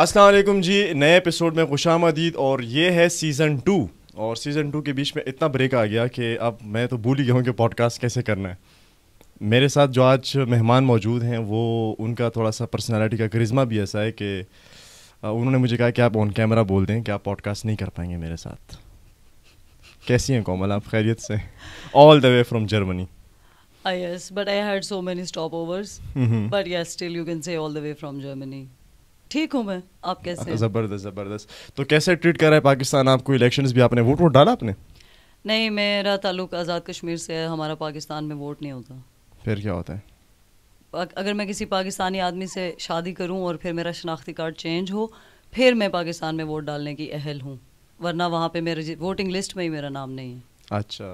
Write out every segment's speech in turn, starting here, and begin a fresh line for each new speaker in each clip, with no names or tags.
असलम जी नए एपिसोड में खुश आमदीद और ये है सीज़न टू और सीज़न टू के बीच में इतना ब्रेक आ गया कि अब मैं तो भूल ही गया हूँ कि पॉडकास्ट कैसे करना है मेरे साथ जो आज मेहमान मौजूद हैं वो उनका थोड़ा सा पर्सनालिटी का करिश्मा भी ऐसा है कि उन्होंने मुझे कहा कि आप ऑन कैमरा बोल दें कि आप पॉडकास्ट नहीं कर पाएंगे मेरे साथ कैसी हैं कोमल आप खैरियत से all the way from Germany
yes but I had so many stopovers but yes still you can say all the way from Germany ठीक हूँ मैं आप कैसे हैं
ज़बरदस्त ज़बरदस्त तो कैसे ट्रीट कर रहा है पाकिस्तान आपको इलेक्शन भी आपने वोट वोट डाला आपने
नहीं मेरा ताल्लुक आज़ाद कश्मीर से है हमारा पाकिस्तान में वोट नहीं होता फिर क्या होता है अगर मैं किसी पाकिस्तानी आदमी से शादी करूं और फिर मेरा शनाख्ती कार्ड चेंज हो फिर मैं पाकिस्तान में वोट डालने की अहल हूँ वरना वहाँ पे मेरे वोटिंग लिस्ट में ही मेरा नाम नहीं है
अच्छा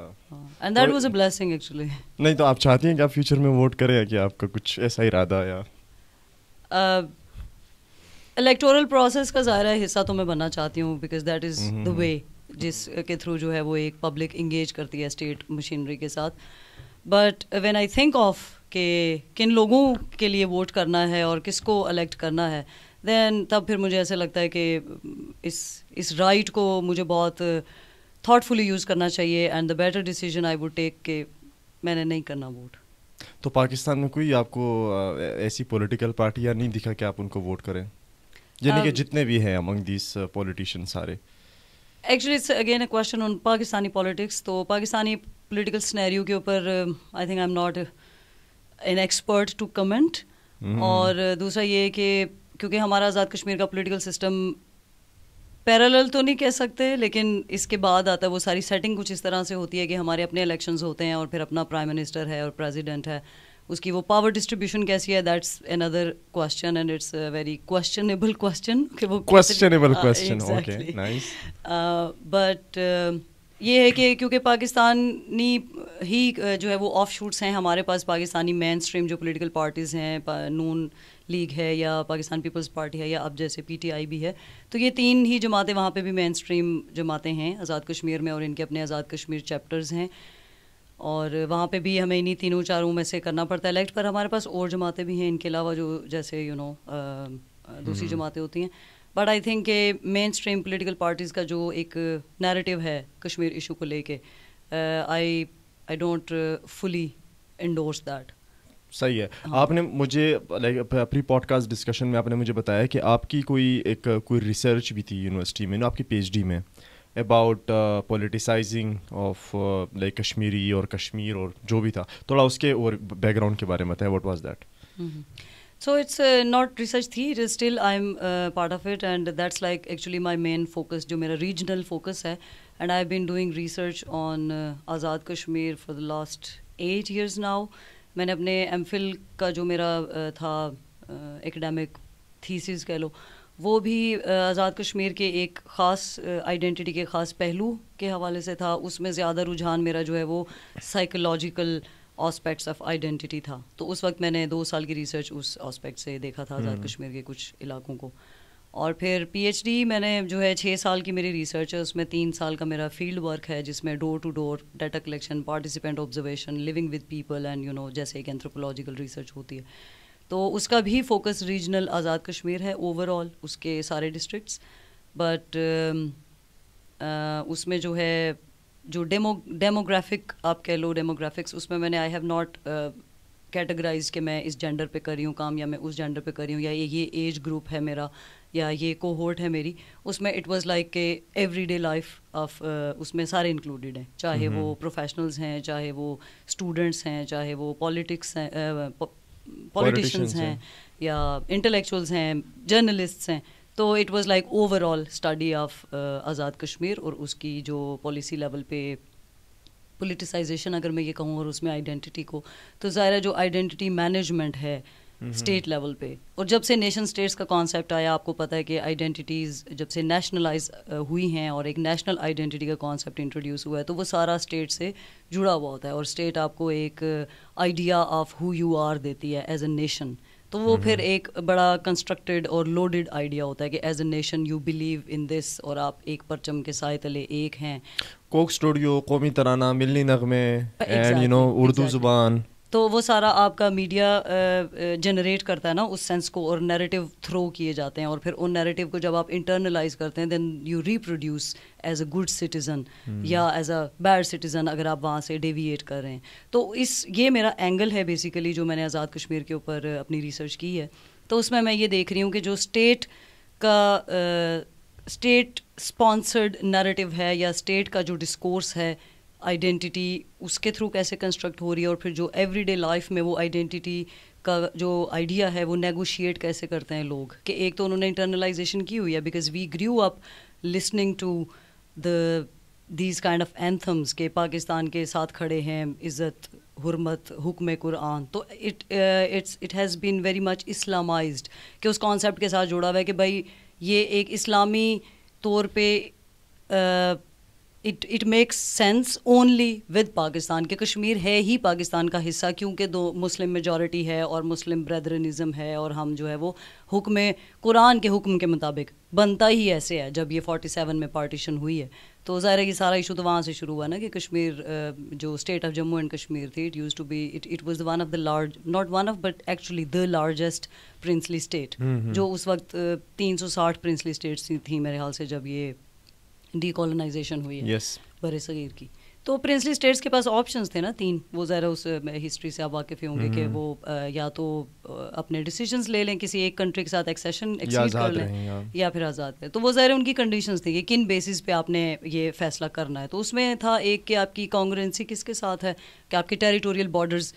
and that was a
blessing actually
नहीं तो आप चाहती हैं कि आप फ्यूचर में वोट करें या कि आपका कुछ ऐसा इरादा या
uh, इलेक्टोरल प्रोसेस का ज़ाहिर हिस्सा तो मैं बनना चाहती हूँ because that is the way जिस के थ्रू जो है वो एक पब्लिक इंगेज करती है स्टेट मशीनरी के साथ but when I think of के किन लोगों के लिए वोट करना है और किसको अलेक्ट करना है दैन तब फिर मुझे ऐसे लगता है कि इस इस राइट right को मुझे बहुत थाटफुली यूज़ करना चाहिए and the better decision I would take के मैंने नहीं करना वोट
तो पाकिस्तान में कोई आपको ऐसी पॉलिटिकल पार्टी या नहीं दिखा कि आप उनको वोट करें यानी कि um, जितने भी हैं अमंग दिस पॉलिटिशियन सारे
actually it's again a question on Pakistani politics तो पाकिस्तानी पॉलिटिकल स्नैरियो के ऊपर I think I am not an expert to comment और दूसरा ये कि क्योंकि हमारा आज़ाद कश्मीर का पॉलिटिकल सिस्टम पैरेलल तो नहीं कह सकते लेकिन इसके बाद आता है वो सारी सेटिंग कुछ इस तरह से होती है कि हमारे अपने इलेक्शंस होते हैं और फिर अपना प्राइम मिनिस्टर है और प्रेसिडेंट है उसकी वो पावर डिस्ट्रीब्यूशन कैसी है that's another question and it's a very questionable question कि वो questionable question okay nice but ये है कि क्योंकि पाकिस्तानी ही uh, जो है वो ऑफ शूट्स हैं हमारे पास पाकिस्तानी मेन स्ट्रीम जो पोलिटिकल पार्टीज़ हैं नून लीग है या पाकिस्तान पीपल्स पार्टी है या अब जैसे पीटीआई भी है तो ये तीन ही जमातें वहाँ पे भी मेन स्ट्रीम जमातें हैं आज़ाद कश्मीर में और इनके अपने आज़ाद कश्मीर चैप्टर्स हैं और वहाँ पे भी हमें इन्हीं तीनों चारों में से करना पड़ता है इलेक्ट पर हमारे पास और जमातें भी हैं इनके अलावा जो जैसे यू you नो know, दूसरी हम्म। जमातें होती हैं बट आई थिंक के मेन स्ट्रीम पोलिटिकल पार्टीज़ का जो एक नैरेटिव है कश्मीर इशू को लेके I I don't fully endorse that
सही है हाँ। आपने मुझे लाइक अपनी पॉडकास्ट डिस्कशन में आपने मुझे बताया कि आपकी कोई एक कोई रिसर्च भी थी यूनिवर्सिटी में ना आपकी पीएचडी में about politicizing of like Kashmiri और कश्मीर और जो भी था थोड़ा उसके और बैकग्राउंड के बारे में बताया what was that
so it's not research थी it is still I am part of it and that's like actually my main focus जो मेरा रीजनल फोकस है and I been doing research on Azad Kashmir for the last eight years now मैंने अपने M Phil का जो मेरा uh, था academic uh, thesis कह लो uh, वो भी आज़ाद कश्मीर के एक ख़ास आइडेंटिटी के ख़ास पहलू के हवाले से था उसमें ज़्यादा रुझान मेरा जो है वो साइकोलॉजिकल ऑस्पेक्ट्स ऑफ आइडेंटिटी था तो उस वक्त मैंने दो साल की रिसर्च उस ऑस्पेक्ट से देखा था आज़ाद हम्म। कश्मीर के कुछ इलाकों को और फिर पीएचडी मैंने जो है छः साल की मेरी रिसर्च है उसमें तीन साल का मेरा फील्ड वर्क है जिसमें door to door data collection participant observation living with people and you know जैसे एक एंथ्रोपोलॉजिकल रिसर्च होती है तो उसका भी फोकस रीजनल आज़ाद कश्मीर है ओवरऑल उसके सारे डिस्ट्रिक्ट्स बट um, uh, उसमें जो है जो डेमो डेमोग्राफिक आप कह लो डेमोग्राफिक्स उसमें मैंने आई हैव नॉट कैटेगराइज के मैं इस जेंडर पे कर रही हूँ काम या मैं उस जेंडर पे कर रही हूँ या ये एज ग्रुप है मेरा या ये कोहोर्ट है मेरी उसमें इट वाज लाइक के एवरीडे लाइफ ऑफ उसमें सारे इंक्लूडेड हैं चाहे वो प्रोफेशनल्स हैं चाहे वो स्टूडेंट्स हैं चाहे वो पॉलिटिक्स हैं uh, पॉलिटिशियंस हैं या इंटेलेक्चुअल्स हैं जर्नलिस्ट्स हैं तो it was like overall study of Azad Kashmir और उसकी जो पॉलिसी लेवल पे पोलिटिसाइजेशन अगर मैं ये कहूँ और उसमें आइडेंटिटी को तो ज़ाहिर जो आइडेंटिटी मैनेजमेंट है स्टेट लेवल पे और जब से नेशन स्टेट्स का कॉन्सेप्ट आया आपको पता है कि आइडेंटिटीज़ जब से नेशनलाइज हुई हैं और एक नेशनल आइडेंटिटी का कॉन्सेप्ट इंट्रोड्यूस हुआ है तो वो सारा स्टेट से जुड़ा हुआ होता है और स्टेट आपको एक idea of who you are देती है एज ए नेशन तो वो फिर एक बड़ा कंस्ट्रक्टेड और लोडेड आइडिया होता है कि as a nation you believe in this और आप एक परचम के साय तले एक हैं
कोक स्टूडियो कौमी तराना मिलनी नगमे एंड यू नो उर्दू जुबान
तो वो सारा आपका मीडिया जनरेट करता है ना उस सेंस को और नैरेटिव थ्रो किए जाते हैं और फिर उन नैरेटिव को जब आप इंटरनलाइज करते हैं then you reproduce as a good citizen या एज अ बैड सिटीज़न अगर आप वहाँ से डेविएट कर रहे हैं तो इस ये मेरा एंगल है बेसिकली जो मैंने आज़ाद कश्मीर के ऊपर अपनी रिसर्च की है तो उसमें मैं ये देख रही हूँ कि जो स्टेट का स्टेट स्पॉन्सर्ड नैरेटिव है या स्टेट का जो डिस्कोर्स है आइडेंटिटी उसके थ्रू कैसे कंस्ट्रक्ट हो रही है और फिर जो एवरीडे लाइफ में वो आइडेंटिटी का जो आइडिया है वो नेगोशिएट कैसे करते हैं लोग कि एक तो उन्होंने इंटरनलाइजेशन की हुई है because we grew up listening to the these kind of anthems के पाकिस्तान के साथ खड़े हैं इज़्ज़त हरमत हुक्म कुरान तो it it's it has been very much Islamized कि उस कॉन्सेप्ट के साथ जुड़ा हुआ है कि भाई ये एक इस्लामी तौर पर uh, it it makes sense only with Pakistan के कश्मीर है ही पाकिस्तान का हिस्सा क्योंकि दो मुस्लिम मेजॉरिटी है और मुस्लिम ब्रदरनिज़म है और हम जो है वो हुक्म कुरान के हुक्म के मुताबिक बनता ही ऐसे है जब ये फोर्टी सेवन में पार्टीशन हुई है तो ज़ाहिर है ये सारा इशू तो वहाँ से शुरू हुआ ना कि कश्मीर जो state of Jammu and Kashmir थी it used to be it it was one of the large not one of but actually the largest princely state जो उस वक्त तीन सौ साठ प्रिंसली स्टेट्स थी मेरे ख्याल से जब ये डीकोलोनाइजेशन हुई है yes. बर सगीर की तो प्रिंसली स्टेट्स के पास ऑप्शन थे ना तीन वो ज़रा उस हिस्ट्री से आप वाकिफ होंगे कि हम्म। वो आ, या तो अपने डिसीजन ले लें किसी एक कंट्री के साथ एक्सेशन एक्सीड कर लें या फिर आज़ाद रहे तो वो ज़रा उनकी कंडीशन थी कि किन बेसिस पे आपने ये फैसला करना है तो उसमें था एक कि आपकी कॉन्ग्रेंसी किसके साथ है कि आपके टेरिटोरियल बॉर्डर्स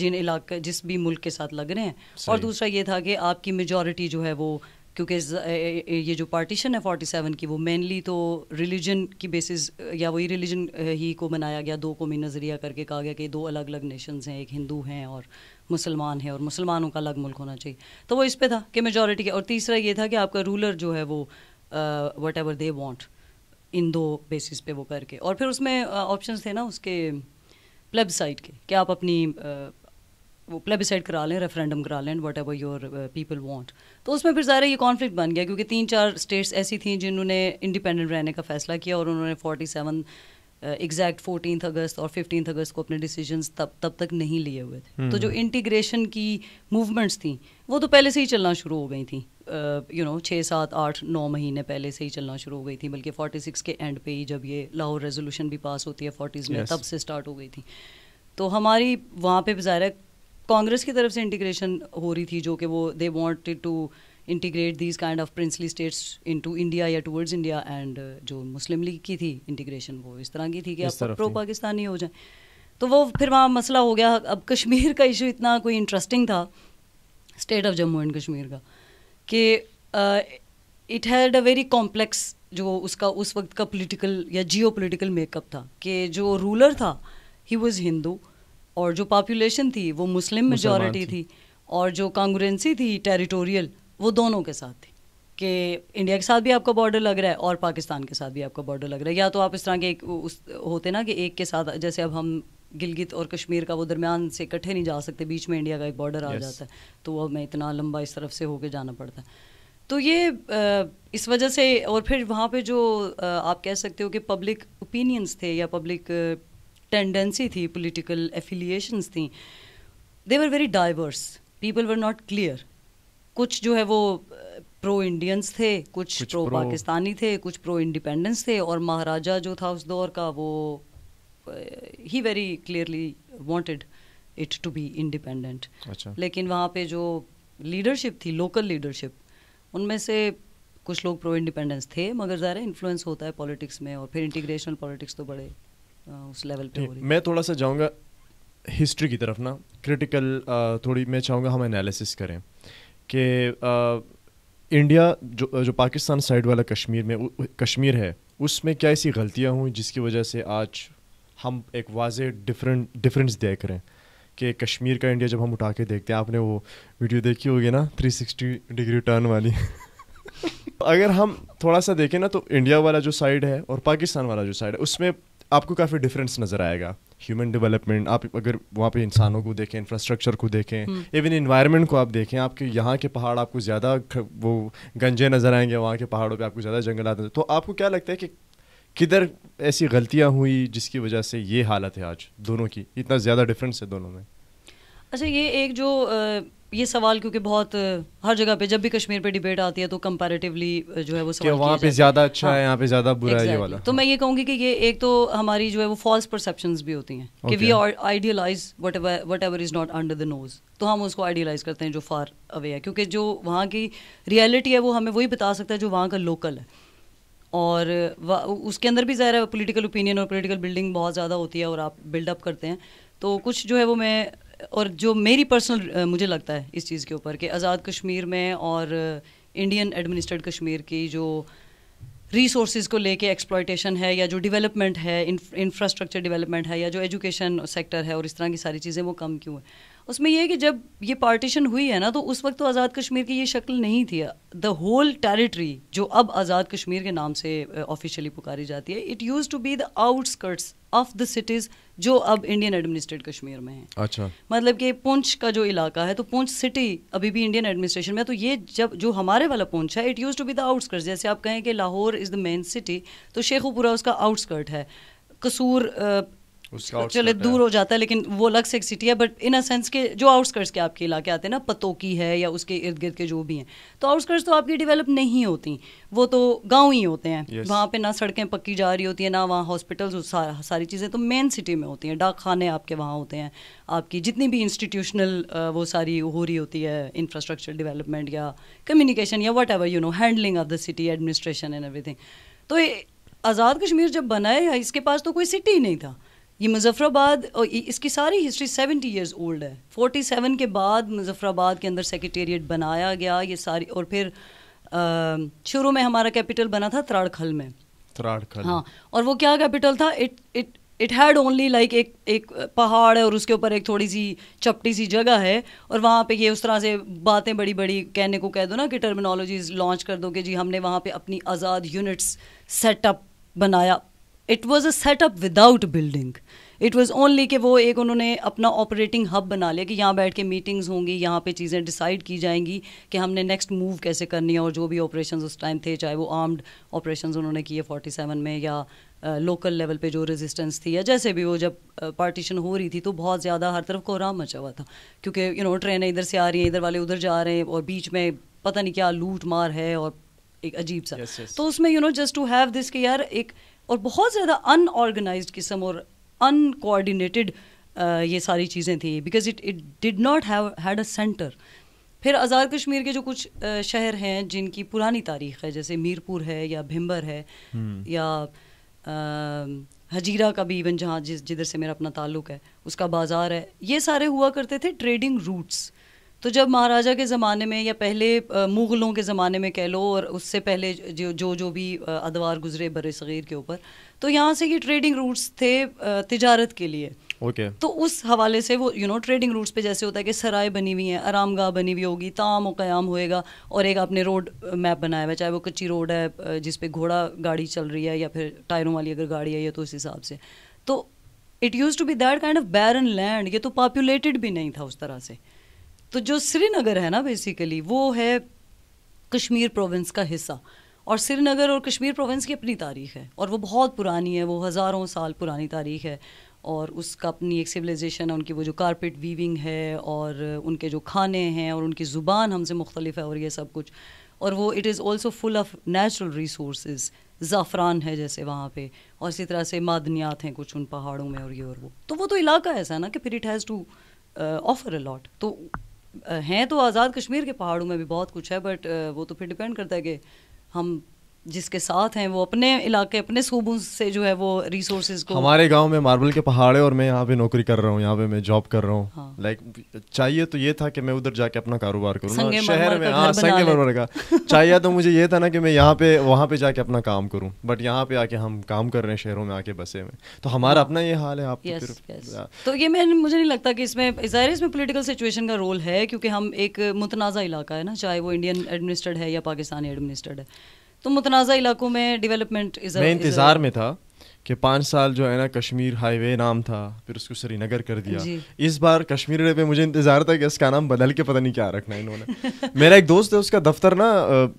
जिन इलाके जिस भी मुल्क के साथ लग रहे हैं और दूसरा ये था कि आपकी मेजोरिटी जो है वो क्योंकि ये जो पार्टीशन है 47 की वो मेनली तो रिलीजन की बेसिस या वही रिलीजन ही को बनाया गया दो कौमी नज़रिया करके कहा गया कि दो अलग अलग नेशंस हैं एक हिंदू हैं और मुसलमान हैं और मुसलमानों का अलग मुल्क होना चाहिए तो वो इस पर था कि मेजोरिटी के और तीसरा ये था कि आपका रूलर जो है वो whatever they want in those basis पे वो करके और फिर उसमें ऑप्शन थे ना उसके वेबसाइट के कि आप अपनी वो प्लेबिसाइड करा लें रेफरेंडम करा लें whatever your people want तो उसमें फिर ज़ाहिर ये कॉन्फ्लिक्ट बन गया क्योंकि तीन चार स्टेट्स ऐसी थी जिन्होंने इंडिपेंडेंट रहने का फैसला किया और उन्होंने forty seven exact fourteen August और फिफ्टीन अगस्त को अपने डिसीजन तब तब तक नहीं लिए हुए थे तो जो इंटीग्रेशन हम्म। की मूवमेंट्स थी वो तो पहले से ही चलना शुरू हो गई थी यू नो छः सात आठ नौ महीने पहले से ही चलना शुरू हो गई थी बल्कि फोर्टी सिक्स के एंड पे ही जब ये लाहौर रेजोल्यूशन भी पास होती है फोर्टीज़ में yes. तब से स्टार्ट हो गई थी तो हमारी वहाँ पे ज़ाहिर कांग्रेस की तरफ से इंटीग्रेशन हो रही थी जो कि वो they want to integrate these kind of princely states into India or towards India and जो मुस्लिम लीग की थी इंटीग्रेशन वो इस तरह की थी कि आप प्रो पाकिस्तानी हो जाए तो वो फिर वहाँ मसला हो गया अब कश्मीर का इशू इतना कोई इंटरेस्टिंग था state of Jammu and Kashmir का कि it had a very complex जो उसका उस वक्त का पोलिटिकल या जियो पोलिटिकल मेकअप था कि जो रूलर था ही वॉज हिंदू और जो पॉपुलेशन थी वो मुस्लिम मेजॉरिटी थी और जो कांग्रेंसी थी टेरिटोरियल वो दोनों के साथ थी कि इंडिया के साथ भी आपका बॉर्डर लग रहा है और पाकिस्तान के साथ भी आपका बॉर्डर लग रहा है या तो आप इस तरह के एक उस होते ना कि एक के साथ जैसे अब हम गिलगित और कश्मीर का वो दरमियान से इकट्ठे नहीं जा सकते बीच में इंडिया का एक बॉर्डर yes. आ जाता है तो वो हमें इतना लंबा इस तरफ से होके जाना पड़ता है तो ये इस वजह से और फिर वहाँ पे जो आप कह सकते हो कि पब्लिक ओपिनियंस थे या पब्लिक टेंडेंसी थी पोलिटिकल एफिलिएशंस थी they were very diverse people were not clear कुछ जो है वो प्रो इंडियंस थे कुछ, कुछ प्रो पाकिस्तानी थे कुछ प्रो इंडिपेंडेंस थे और महाराजा जो था उस दौर का वो ही very clearly wanted it to be independent लेकिन वहाँ पे जो लीडरशिप थी लोकल लीडरशिप उनमें से कुछ लोग प्रो इंडिपेंडेंस थे मगर ज़्यादा इन्फ्लुएंस होता है पॉलिटिक्स में और फिर इंटीग्रेशनल पॉलिटिक्स तो बड़े उस लेवल पे हो रही
मैं थोड़ा सा जाऊँगा हिस्ट्री की तरफ ना क्रिटिकल थोड़ी मैं चाहूँगा हम एनालिसिस करें कि इंडिया जो जो पाकिस्तान साइड वाला कश्मीर में कश्मीर है उसमें क्या ऐसी गलतियाँ हुई जिसकी वजह से आज हम एक वाज डिफरेंट डिफरेंस देख रहे हैं कि कश्मीर का इंडिया जब हम उठा के देखते हैं आपने वो वीडियो देखी होगी ना 360 डिग्री टर्न वाली अगर हम थोड़ा सा देखें ना तो इंडिया वाला जो साइड है और पाकिस्तान वाला जो साइड है उसमें आपको काफ़ी डिफरेंस नज़र आएगा ह्यूमन डेवलपमेंट आप अगर वहाँ पे इंसानों को देखें इंफ्रास्ट्रक्चर को देखें इवन हम्म। इन्वायरमेंट को आप देखें आपके यहाँ के पहाड़ आपको ज़्यादा वो गंजे नज़र आएंगे वहाँ के पहाड़ों पे आपको ज़्यादा जंगल आते हैं तो आपको क्या लगता है कि किधर ऐसी गलतियाँ हुई जिसकी वजह से ये हालत है आज दोनों की इतना ज़्यादा डिफरेंस है दोनों में
अच्छा ये एक जो ये सवाल क्योंकि बहुत हर जगह पे जब भी कश्मीर पे डिबेट आती है तो कंपैरेटिवली जो है वो सवाल वहाँ पे ज़्यादा अच्छा हाँ, है यहाँ पे ज़्यादा बुरा exactly. है ये वाला तो मैं ये कहूँगी कि ये एक तो हमारी जो है वो फॉल्स परसेप्शन भी होती हैं okay. कि we idealize whatever is not under the nose तो हम उसको आइडियलाइज करते हैं जो फार अवे है क्योंकि जो वहाँ की रियलिटी है वो हमें वही बता सकता है जो वहाँ का लोकल है और उसके अंदर भी ज़ाहिर है पोलिटिकल ओपिनियन और पोलिटिकल बिल्डिंग बहुत ज़्यादा होती है और आप बिल्डअप करते हैं तो कुछ जो है वो मैं और जो मेरी पर्सनल मुझे लगता है इस चीज़ के ऊपर कि आज़ाद कश्मीर में और इंडियन एडमिनिस्ट्रेट कश्मीर की जो रिसोर्स को लेके एक्सप्लॉयटेशन है या जो डेवलपमेंट है इंफ्रास्ट्रक्चर डेवलपमेंट है या जो एजुकेशन सेक्टर है और इस तरह की सारी चीज़ें वो कम क्यों है उसमें यह है कि जब ये पार्टीशन हुई है ना तो उस वक्त तो आज़ाद कश्मीर की ये शक्ल नहीं थी द होल टेरिटरी जो अब आज़ाद कश्मीर के नाम से ऑफिशियली पुकारी जाती है it used to be the outskirts of the cities जो अब इंडियन एडमिनिस्ट्रेट कश्मीर में है अच्छा मतलब कि पुंछ का जो इलाका है तो पुंछ सिटी अभी भी इंडियन एडमिनिस्ट्रेशन में तो ये जब जो हमारे वाला पुंछ है it used to be the outskirt जैसे आप कहें कि Lahore is the main city तो शेखुपुरा उसका आउटस्कर्ट है कसूर
चले दूर हो
जाता है लेकिन वो अलग से एक सिटी है बट इन अ सेंस के जो आउटस्कर्ट्स के आपके इलाके आते हैं ना पतोकी है या उसके इर्द गिर्द के जो भी हैं तो आउटस्कर्ट्स तो आपकी डेवलप नहीं होती वो तो गांव ही होते हैं yes. वहाँ पे ना सड़कें पक्की जा रही होती हैं ना वहाँ हॉस्पिटल्स सा, सारी चीज़ें तो मेन सिटी में होती हैं डाक खाने आपके वहाँ होते हैं आपकी जितनी भी इंस्टीट्यूशनल वो सारी हो रही होती है इंफ्रास्ट्रक्चर डेवलपमेंट या कम्युनिकेशन या whatever you know handling of the city administration and everything तो आज़ाद कश्मीर जब बनाया इसके पास तो कोई सिटी ही नहीं था ये मुजफ्फराबाद और इसकी सारी हिस्ट्री सेवेंटी इयर्स ओल्ड है फोर्टी सेवन के बाद मुजफ्फराबाद के अंदर सेक्रटेरिएट बनाया गया ये सारी और फिर शुरू में हमारा कैपिटल बना था त्राड़खल में
त्राड़खल हाँ
और वो क्या कैपिटल था it it it had only like एक एक पहाड़ है और उसके ऊपर एक थोड़ी सी चपटी सी जगह है और वहाँ पे ये उस तरह से बातें बड़ी बड़ी कहने को कह दो ना कि टर्मिनोलॉजीज लॉन्च कर दो कि जी हमने वहाँ पे अपनी आज़ाद यूनिट्स सेटअप बनाया it was a setup without building it was only कि वो एक उन्होंने अपना ऑपरेटिंग हब बना लिया कि यहाँ बैठ के मीटिंग्स होंगी यहाँ पे चीज़ें डिसाइड की जाएंगी कि हमने नेक्स्ट मूव कैसे करनी है और जो भी ऑपरेशन उस टाइम थे चाहे वो आर्म्ड ऑपरेशन उन्होंने किए फोर्टी सेवन में या लोकल लेवल पे जो रेजिस्टेंस थी या जैसे भी वो जब पार्टीशन हो रही थी तो बहुत ज़्यादा हर तरफ कोहराम मचा हुआ था क्योंकि यू नो ट्रेनें इधर से आ रही हैं इधर वाले उधर जा रहे हैं और बीच में पता नहीं क्या लूट मार है और एक अजीब सा yes, yes. तो उसमें you know just to have this के यार एक और बहुत ज़्यादा अनऑर्गेनाइज किस्म और अनकोऑर्डिनेटेड ये सारी चीज़ें थी because it it did not have had a centre फिर आज़ाद कश्मीर के जो कुछ शहर हैं जिनकी पुरानी तारीख है जैसे मीरपुर है या भिम्बर है hmm. या आ, हजीरा का भी इवन जहाँ जिस जिधर से मेरा अपना ताल्लुक है उसका बाज़ार है ये सारे हुआ करते थे ट्रेडिंग रूट्स तो जब महाराजा के ज़माने में या पहले मुग़लों के ज़माने में कह लो और उससे पहले जो जो जो भी अदवार गुजरे बर सग़ीर के ऊपर तो यहाँ से ये ट्रेडिंग रूट्स थे तजारत के लिए ओके okay. तो उस हवाले से वो यू नो ट्रेडिंग रूट्स पे जैसे होता है कि सराय बनी हुई हैं आरामगाह बनी हुई होगी ताम व क़याम होएगा और एक आपने रोड मैप बनाया हुआ चाहे वो कच्ची रोड है जिस पे घोड़ा गाड़ी चल रही है या फिर टायरों वाली अगर गाड़ी है या तो उस हिसाब से तो it used to be that kind of barren land ये तो पॉपुलेटेड भी नहीं था उस तरह से तो जो श्रीनगर है ना बेसिकली वो है कश्मीर प्रोविंस का हिस्सा और श्रीनगर और कश्मीर प्रोविंस की अपनी तारीख है और वो बहुत पुरानी है वो हज़ारों साल पुरानी तारीख है और उसका अपनी एक सिविलाइजेशन है उनकी वो जो कारपेट वीविंग है और उनके जो खाने हैं और उनकी ज़ुबान हमसे मुख्तलिफ है और ये सब कुछ और वो it is also full of natural resource ज़ाफ़रान है जैसे वहाँ पे और इसी तरह से मादनियात हैं कुछ उन पहाड़ों में और ये और वो तो वो तो इलाका ऐसा है ना कि फिर it has to offer a lot तो हैं तो आज़ाद कश्मीर के पहाड़ों में भी बहुत कुछ है बट वो तो फिर डिपेंड करता है कि हम जिसके साथ हैं वो अपने इलाके अपने सूबों से जो है वो रिसोर्स को हमारे
गांव में मार्बल के पहाड़े और मैं यहाँ पे नौकरी कर रहा हूँ यहाँ पे मैं जॉब कर रहा हूँ हाँ। लाइक चाहिए तो ये था कि मैं उधर जाके अपना कारोबार करूँ हाँ, शहर में हाँ संगे मरमर का चाहिए तो मुझे ये था ना कि मैं यहाँ पे वहाँ पे जाके अपना काम करूँ बट यहाँ पे आके हम काम कर रहे हैं शहरों में आके बसे में तो हमारा हाँ। अपना ये हाल है आप हाँ।
तो ये मैं मुझे नहीं लगता कि इसमें ज़ाहिर इसमें पोलिटिकल सिचुएशन का रोल है क्योंकि हम एक मुतनाज़ा इलाका है ना चाहे वो इंडियन एडमिनिस्ट्रेड है या पाकिस्तानी एडमिनिस्ट्रेड है तो मुतनाज़ा इलाकों में डेवलपमेंट मैं इंतज़ार
में था कि पाँच साल जो है ना कश्मीर हाईवे नाम था फिर उसको श्रीनगर कर दिया इस बार कश्मीर पे मुझे इंतजार था कि इसका नाम बदल के पता नहीं क्या रखना है इन्होंने मेरा एक दोस्त है उसका दफ्तर ना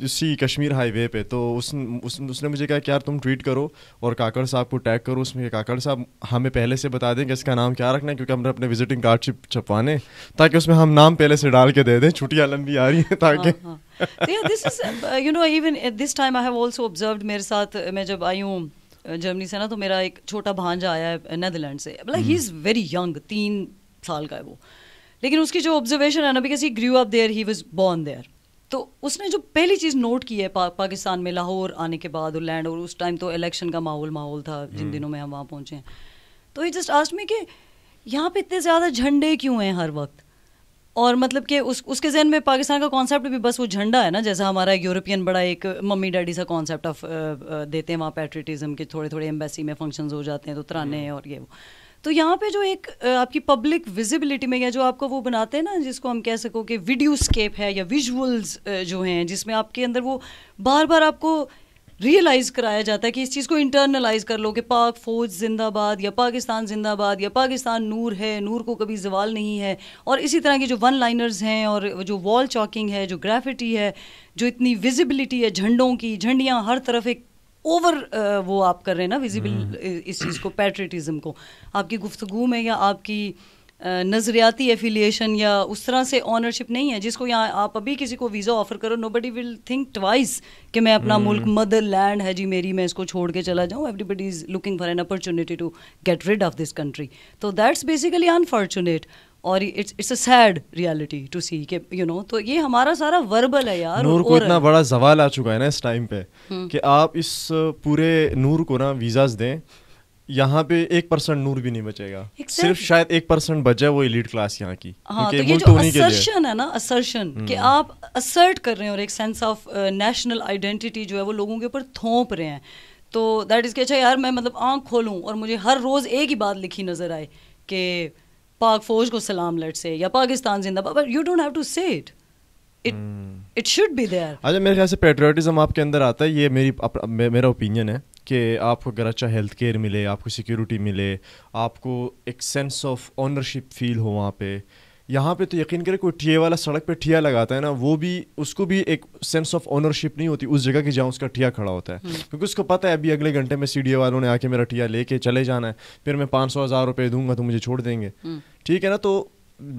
इसी कश्मीर हाईवे पे तो उस, उस उसने मुझे कहा कि यार तुम ट्वीट करो और काकड़ साहब को टैग करो उसमें काकड़ साहब हमें पहले से बता दें कि इसका नाम क्या रखना है क्योंकि हमने अपने विजिटिंग कार्ड चिप छपवाने ताकि उसमें हम नाम पहले से डाल के दे दें छुट्टियाँ लंबी आ रही हैं
ताकि this is you know even at this time I have also observed मेरे साथ मैं जब आई हूँ जर्मनी से ना तो मेरा एक छोटा भांजा आया है नैदरलैंड से मतलब ही इज़ वेरी यंग तीन साल का है वो लेकिन उसकी जो ऑब्जर्वेशन है ना because he grew up there he was born there तो उसने जो पहली चीज़ नोट की है पा, पाकिस्तान में लाहौर आने के बाद और लैंड और उस टाइम तो इलेक्शन का माहौल माहौल था जिन हम्म। दिनों में हम वहाँ पहुँचे हैं तो ये जस्ट आस्ट में कि यहाँ पे इतने ज़्यादा झंडे क्यों हैं हर वक्त और मतलब कि उस उसके जहन में पाकिस्तान का कॉन्सेप्ट भी बस वो झंडा है ना जैसा हमारा यूरोपियन बड़ा एक मम्मी डैडी सा कॉन्सेप्ट ऑफ uh, uh, देते हैं वहाँ पेट्रेटिज़म के थोड़े थोड़े एम्बेसी में फंक्शन हो जाते हैं तो तराने हम्म। और ये वो तो यहाँ पे जो एक uh, आपकी पब्लिक विजिबिलिटी में या जो आपको वो बनाते हैं ना जिसको हम कह सको कि वीडियोस्केप है या विजुअल्स जो हैं जिसमें आपके अंदर वो बार बार आपको रियलाइज कराया जाता है कि इस चीज़ को इंटरनलाइज कर लो कि पाक फौज जिंदाबाद या पाकिस्तान जिंदाबाद या पाकिस्तान नूर है नूर को कभी जवाल नहीं है और इसी तरह की जो वन लाइनर्स हैं और जो वॉल चॉकिंग है जो ग्राफिटी है जो इतनी विजिबिलिटी है झंडों की झंडियाँ हर तरफ एक ओवर वो आप कर रहे हैं ना विजिबल हम्म। इस चीज़ को पैट्रेटिज़म को आपकी गुफ्तगु में या आपकी नज़रियाती एफिलिएशन या उस तरह से ऑनरशिप नहीं है जिसको यहाँ आप अभी किसी को वीज़ा ऑफर करो nobody will think twice कि मैं अपना hmm. मुल्क मदर लैंड है जी मेरी मैं इसको छोड़ के चला जाऊँ everybody is looking for an opportunity to get rid of this country तो दैट्स बेसिकली अनफॉर्चुनेट और it's it's a sad reality to see के यू नो तो ये हमारा सारा वर्बल है यार नूर को इतना
बड़ा जवाल आ चुका है ना इस टाइम पे हम्म। कि आप इस पूरे नूर को ना वीज़ाज दें यहाँ पे एक परसेंट नूर भी नहीं बचेगा सिर्फ शायद एक परसेंट बचे वो इलीट क्लास यहाँ की हाँ, तो ये जो असर्शन
है ना असर्शन हम्म। कि आप असर्ट कर रहे हैं और एक सेंस ऑफ नेशनल आइडेंटिटी जो है वो लोगों के ऊपर थोप रहे हैं तो दैट इज़ के अच्छा यार मैं मतलब आँख खोलूँ और मुझे हर रोज़ एक ही बात लिखी नज़र आए कि पाक फौज को सलाम लट से या पाकिस्तान जिंदाबाद you don't have to say it it should be there
अच्छा मेरे ख्याल से पेट्रियाटिज्म आपके अंदर आता है ये मेरी अप, मेरा ओपिनियन है कि आपको अगर अच्छा हेल्थ केयर मिले आपको सिक्योरिटी मिले आपको एक सेंस ऑफ ऑनरशिप फील हो वहाँ पे यहाँ पे तो यकीन करें कोई ठिया वाला सड़क पे ठिया लगाता है ना वो भी उसको भी एक सेंस ऑफ ऑनरशिप नहीं होती उस जगह की जहाँ उसका ठिया खड़ा होता है हम्म। क्योंकि उसको पता है अभी अगले घंटे में सी वालों ने आके मेरा ठिया लेके चले जाना है फिर मैं पाँच सौ हज़ार रुपये दूंगा तो मुझे छोड़ देंगे हम्म। ठीक है ना तो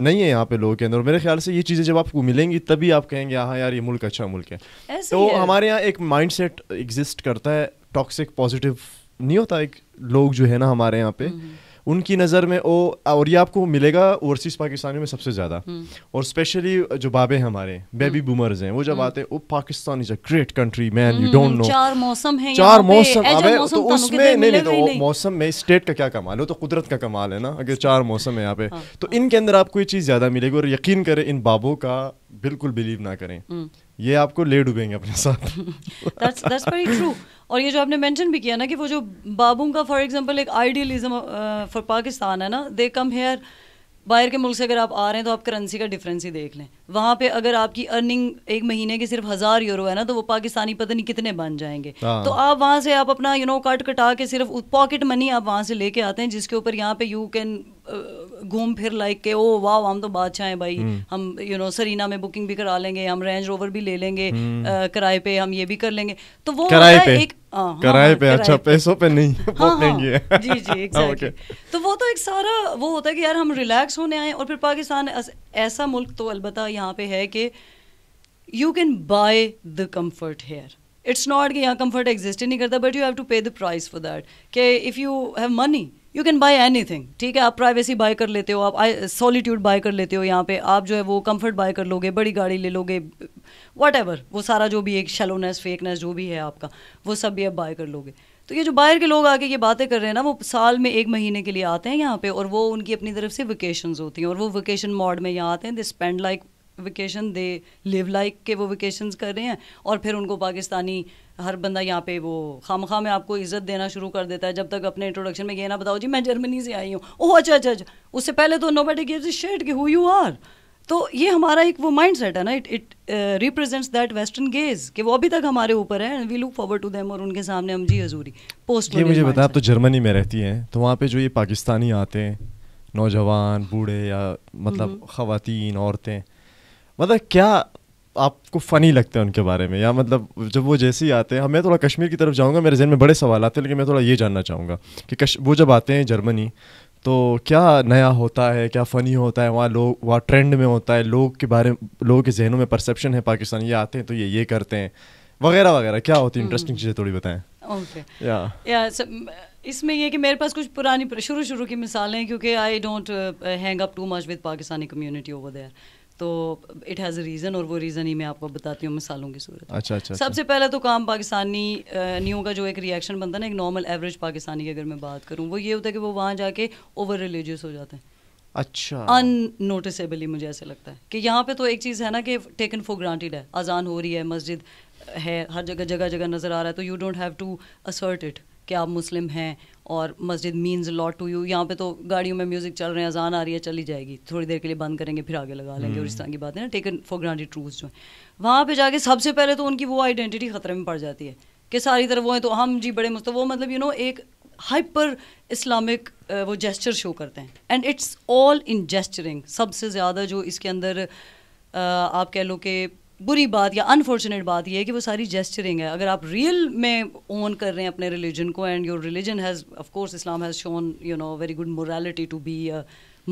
नहीं है यहाँ पे लोगों के अंदर मेरे ख्याल से ये चीज़ें जब आपको मिलेंगी तभी आप कहेंगे हाँ यार ये मुल्क अच्छा मुल्क है तो हमारे यहाँ एक माइंड सेट एग्जिस्ट करता है टॉक्सिक पॉजिटिव नहीं होता एक लोग जो है ना हमारे यहाँ पे हम्म। उनकी नज़र में ओ और ये आपको मिलेगा ओवरसीज़ पाकिस्तानी में सबसे ज़्यादा हम्म। और स्पेशली जो बाबे हैं हमारे बेबी बूमर्स हम्म। हैं वो जब आते हैं वो Pakistan is a great country man you don't know चार
मौसम है चार मौसम अबे तो उसमें नहीं नहीं तो
मौसम में स्टेट का क्या कमाल है तो कुदरत का कमाल है ना अगर चार मौसम है यहाँ पे हाँ। तो इनके अंदर आपको ये चीज़ ज़्यादा मिलेगी और यकीन करें इन बाबों का बिल्कुल बिलीव ना करें ये आपको ले डूबेंगे अपने
साथ और ये जो आपने मेंशन भी किया ना कि वो जो बाबू का फॉर एग्जांपल एक आइडियलिज्म फॉर पाकिस्तान है ना दे कम हेयर बाहर के मुल्क से अगर आप आ रहे हैं तो आप करेंसी का डिफरेंस ही देख लें वहाँ पे अगर आपकी अर्निंग एक महीने के सिर्फ हजार यूरो है ना तो वो पाकिस्तानी पता नहीं कितने बन जाएंगे हाँ। तो आप वहाँ से आप अपना यू नो कट कटा के सिर्फ पॉकेट मनी आप वहाँ से लेके आते हैं जिसके ऊपर यहाँ पे यू कैन uh, घूम फिर लाइक के ओ वाह हम तो बादशाह हैं भाई हम्म। हम यू नो सरीना में बुकिंग भी करा लेंगे हम रेंज रोवर भी ले लेंगे हम्म। uh, किराए पे हम ये भी कर लेंगे तो वो एक हाँ, हाँ, किराए पे अच्छा पैसों
पे नहीं हाँ, हाँ, जी जी एग्जैक्टली
तो वो तो एक सारा वो होता है कि यार हम रिलैक्स होने आए और फिर पाकिस्तान ऐसा मुल्क तो अलबत्ता यहाँ पे है कि you can buy the comfort here it's not कि यहाँ कम्फर्ट एग्जिस्ट ही नहीं करता but you have to pay the price for that कि if you have money you can buy anything ठीक है आप प्राइवेसी बाय कर लेते हो आप सॉलीट्यूड बाय कर लेते हो यहाँ पे आप जो है वो कंफर्ट बाय कर लोगे बड़ी गाड़ी ले लोगे वट एवर वो सारा जो भी एक शेलोनेस फेकनेस जो भी है आपका वो सब भी आप बाय कर लोगे तो ये जो बाहर के लोग आके ये बातें कर रहे हैं ना वो साल में एक महीने के लिए आते हैं यहाँ पे और वो उनकी अपनी तरफ से वेकेशन होती हैं और वो वेकेशन मॉड में यहाँ आते हैं they spend like vacation they live like के वो वेकेशन कर रहे हैं और फिर उनको पाकिस्तानी हर बंदा यहाँ पे वो खाम खा में आपको इज्जत देना शुरू कर देता है जब तक अपने इंट्रोडक्शन में ये ना बताओ जी मैं जर्मनी से आई हूँ ओह अच्छा अच्छा अच्छा उससे पहले तो नो बडी गिव्स शेट के हु यू आर तो ये हमारा एक वो माइंड सेट है ना it it represents that western gaze कि वो अभी तक हमारे ऊपर है and we look forward to them और उनके सामने हम जी हजूरी पोस्ट ये मुझे बताया आप तो
जर्मनी में रहती हैं तो वहाँ पे जो ये पाकिस्तानी आते हैं नौजवान बूढ़े या मतलब हम्म। खातन औरतें मतलब क्या आपको फ़नी लगता है उनके बारे में या मतलब जब वो जैसे ही आते हैं हाँ, मैं थोड़ा कश्मीर की तरफ जाऊँगा मेरे जहन में बड़े सवाल आते हैं लेकिन मैं थोड़ा ये जानना चाहूँगा कि कश वो जब आते हैं जर्मनी तो क्या नया होता है क्या फ़नी होता है वहाँ लोग वहाँ ट्रेंड में होता है लोग के बारे लोगों के जहनों में परसेप्शन है पाकिस्तान ये आते हैं तो ये ये करते हैं वगैरह वगैरह क्या होती है इंटरेस्टिंग हम्म। चीज़ें थोड़ी बताएं ओके
या इसमें यह कि मेरे पास कुछ पुरानी शुरू शुरू की मिसालें हैं क्योंकि I don't hang up too much with Pakistani community over there तो इट हैज़ अ रीज़न और वो रीज़न ही मैं आपको बताती हूँ मिसालों की सूरत
अच्छा अच्छा, अच्छा। सबसे
पहला तो काम पाकिस्तानी न्यू का जो एक रिएक्शन बनता है ना एक नॉर्मल एवरेज पाकिस्तानी की अगर मैं बात करूँ वो ये होता है कि वो वहाँ जाके ओवर रिलीजियस हो जाते हैं अच्छा अनोटिसेबली मुझे ऐसे लगता है कि यहाँ पे तो एक चीज़ है ना कि टेकन फॉर ग्रांटेड है अजान हो रही है मस्जिद है हर जगह जगह जगह नज़र आ रहा है तो you don't have to assert it कि आप मुस्लिम हैं और मस्जिद मीन्स लॉट टू यू यहाँ पे तो गाड़ियों में म्यूज़िक चल रहे हैं अजान आ रही है चली जाएगी थोड़ी देर के लिए बंद करेंगे फिर आगे लगा लेंगे और इस हम्म। तरह की बातें ना टेकन फॉर ग्रांटेड ट्रूथ जो है वहाँ पे जाके सबसे पहले तो उनकी वो आइडेंटिटी ख़तरे में पड़ जाती है कि सारी तरफ वो हैं तो हम जी बड़े मुस्त वो मतलब यू you नो know, एक हाइपर इस्लामिक वो जेस्चर शो करते हैं and it's all in gesturing सबसे ज़्यादा जो इसके अंदर आप कह लो कि बुरी बात या अनफॉर्चुनेट बात यह है कि वो सारी जेस्चरिंग है अगर आप रियल में ओन कर रहे हैं अपने रिलीजन को and your religion has of course Islam has shown you know very good morality to be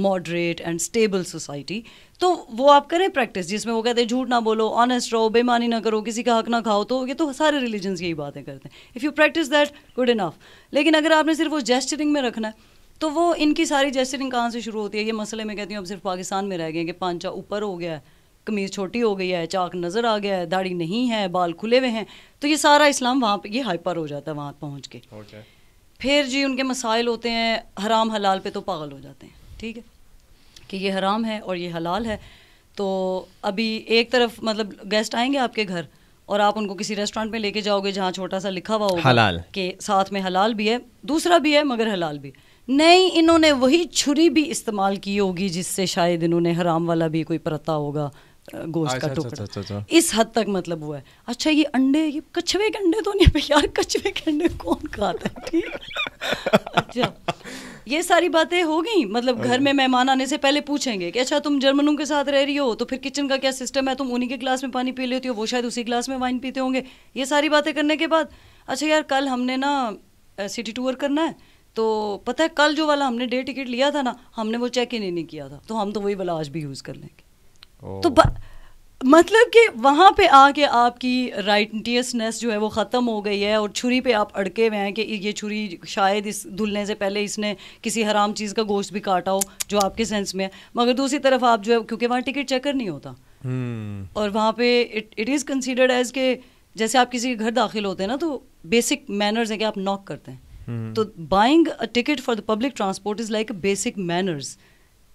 moderate and stable society तो वो आप करें प्रैक्टिस जिसमें वो कहते हैं झूठ ना बोलो ऑनेस्ट रहो बेमानी ना करो किसी का हक ना खाओ तो ये तो सारे रिलीजन यही बातें करते हैं if you practice that good enough लेकिन अगर आपने सिर्फ वो जेस्चरिंग में रखना है तो वो इनकी सारी जेस्चरिंग कहाँ से शुरू होती है ये मसले में कहती हूँ अब सिर्फ पाकिस्तान में रह गए कि पांचा ऊपर हो गया है कमीज़ छोटी हो गई है चाक नज़र आ गया है दाढ़ी नहीं है बाल खुले हुए हैं तो ये सारा इस्लाम वहाँ पे ये हाइपर हो जाता है वहाँ पहुँच के okay. फिर जी उनके मसाइल होते हैं हराम हलाल पे तो पागल हो जाते हैं ठीक है कि ये हराम है और ये हलाल है तो अभी एक तरफ मतलब गेस्ट आएंगे आपके घर और आप उनको किसी रेस्टोरेंट में लेके जाओगे जहाँ छोटा सा लिखा हुआ होगा हलाल के साथ में हलाल भी है दूसरा भी है मगर हलाल भी नहीं इन्होंने वही छुरी भी इस्तेमाल की होगी जिससे शायद इन्होंने हराम वाला भी कोई परता होगा गोश्त का अच्छा, अच्छा, टुकड़ा अच्छा, इस हद तक मतलब हुआ है अच्छा ये अंडे ये कछुए के अंडे तो नहीं यार कछुए के अंडे कौन खाता है ठीक अच्छा ये सारी बातें हो गई मतलब घर हाँ। में मेहमान आने से पहले पूछेंगे कि अच्छा तुम जर्मनों के साथ रह रही हो तो फिर किचन का क्या सिस्टम है तुम उन्हीं के ग्लास में पानी पी लेती हो वो शायद उसी ग्लास में वाइन पीते होंगे ये सारी बातें करने के बाद अच्छा यार कल हमने ना सिटी टूर करना है तो पता है कल जो वाला हमने डे टिकट लिया था ना हमने वो चेक इन ही नहीं किया था तो हम तो वही वाला आज भी यूज़ कर लेंगे तो oh. मतलब कि वहाँ पे आके आपकी राइटियसनेस जो है वो ख़त्म हो गई है और छुरी पे आप अड़के हुए हैं कि ये छुरी शायद इस धुलने से पहले इसने किसी हराम चीज़ का गोश्त भी काटा हो जो आपके सेंस में है मगर दूसरी तरफ आप जो है क्योंकि वहाँ टिकट चेकर नहीं होता hmm. और वहाँ पे it it is considered as के जैसे आप किसी के घर दाखिल होते हैं ना तो बेसिक मैनर्स हैं कि आप नॉक करते हैं hmm. तो buying a ticket for the public transport is like a basic manners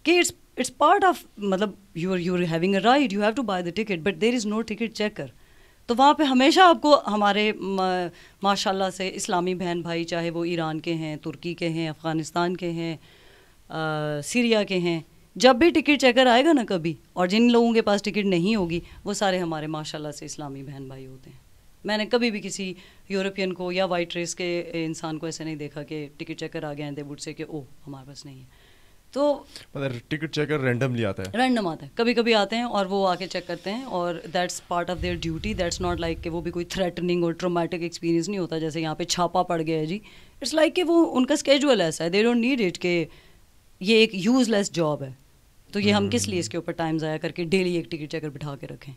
कि इट्स इट्स पार्ट ऑफ मतलब you are you are having a right you have to buy the ticket but there is no ticket checker तो वहाँ पे हमेशा आपको हमारे माशाल्लाह से इस्लामी बहन भाई चाहे वो ईरान के हैं तुर्की के हैं अफ़गानिस्तान के हैं सीरिया के हैं जब भी टिकट चेकर आएगा ना कभी और जिन लोगों के पास टिकट नहीं होगी वो सारे हमारे माशाल्लाह से इस्लामी बहन भाई होते हैं मैंने कभी भी किसी यूरोपियन को या वाइट रेस के इंसान को ऐसे नहीं देखा कि टिकट चेकर आ गए हैं दे वुड से कि ओ हमारे पास नहीं है तो
मतलब टिकट चेकर रैंडमली आता है
रैंडम आता है कभी कभी आते हैं और वो आके चेक करते हैं और that's part of their duty that's not like कि वो भी कोई थ्रेटनिंग और ट्रोमेटिक एक्सपीरियंस नहीं होता जैसे यहाँ पे छापा पड़ गया है जी इट्स लाइक like कि वो उनका स्केजुअल ऐसा है दे डोंट नीड इट के ये एक यूजलेस जॉब है तो ये hmm. हम किस लिए हम्म। इसके ऊपर टाइम ज़ाया करके डेली एक टिकट चेकर बिठा के रखें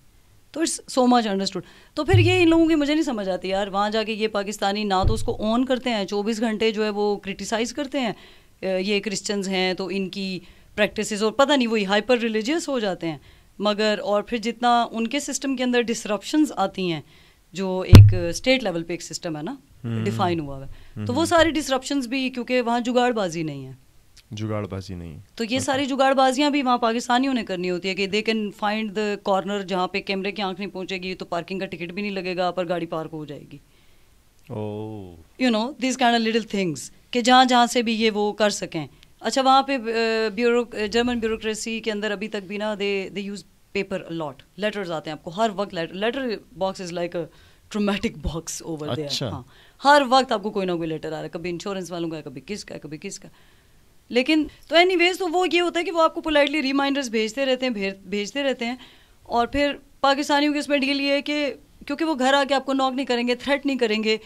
तो इट्स सो मच अंडरस्टूड तो फिर ये इन लोगों की मुझे नहीं समझ आती यार वहाँ जाके ये पाकिस्तानी ना तो उसको ऑन करते हैं चौबीस घंटे जो है वो क्रिटिसाइज़ करते हैं ये क्रिश्चियंस हैं तो इनकी प्रैक्टिसेस और पता नहीं वही हाइपर रिलीजियस हो जाते हैं मगर और फिर जितना उनके सिस्टम के अंदर डिसरप्शंस आती हैं जो एक स्टेट लेवल पे एक सिस्टम है ना डिफाइन हम्म। हुआ है तो वो हम्म। सारी डिसरप्शंस भी क्योंकि वहाँ जुगाड़बाजी नहीं है
जुगाड़बाजी नहीं
तो ये सारी अच्छा। जुगाड़बाजियाँ भी वहाँ पाकिस्तानियों ने करनी होती है कि they can find the corner जहाँ पे कैमरे की आंख नहीं पहुँचेगी तो पार्किंग का टिकट भी नहीं लगेगा पर गाड़ी पार्क हो जाएगी you know this kind little things कि जहाँ जहाँ से भी ये वो कर सकें अच्छा वहाँ पे ब्यूरो जर्मन ब्यूरोक्रेसी के अंदर अभी तक भी ना they they use paper a lot letters आते हैं आपको हर वक्त letter box is like a traumatic box over there हाँ हर वक्त आपको कोई ना कोई लेटर आ रहा है कभी इंश्योरेंस वालों का कभी किसका कभी किसका लेकिन तो एनी तो वो ये होता है कि वो आपको पोलाइटली रिमाइंडर्स भेजते रहते हैं भेजते रहते हैं और फिर पाकिस्तानियों के इसमें डील ये है कि क्योंकि वो घर आके आपको नॉक नहीं करेंगे थ्रेट नहीं करेंगे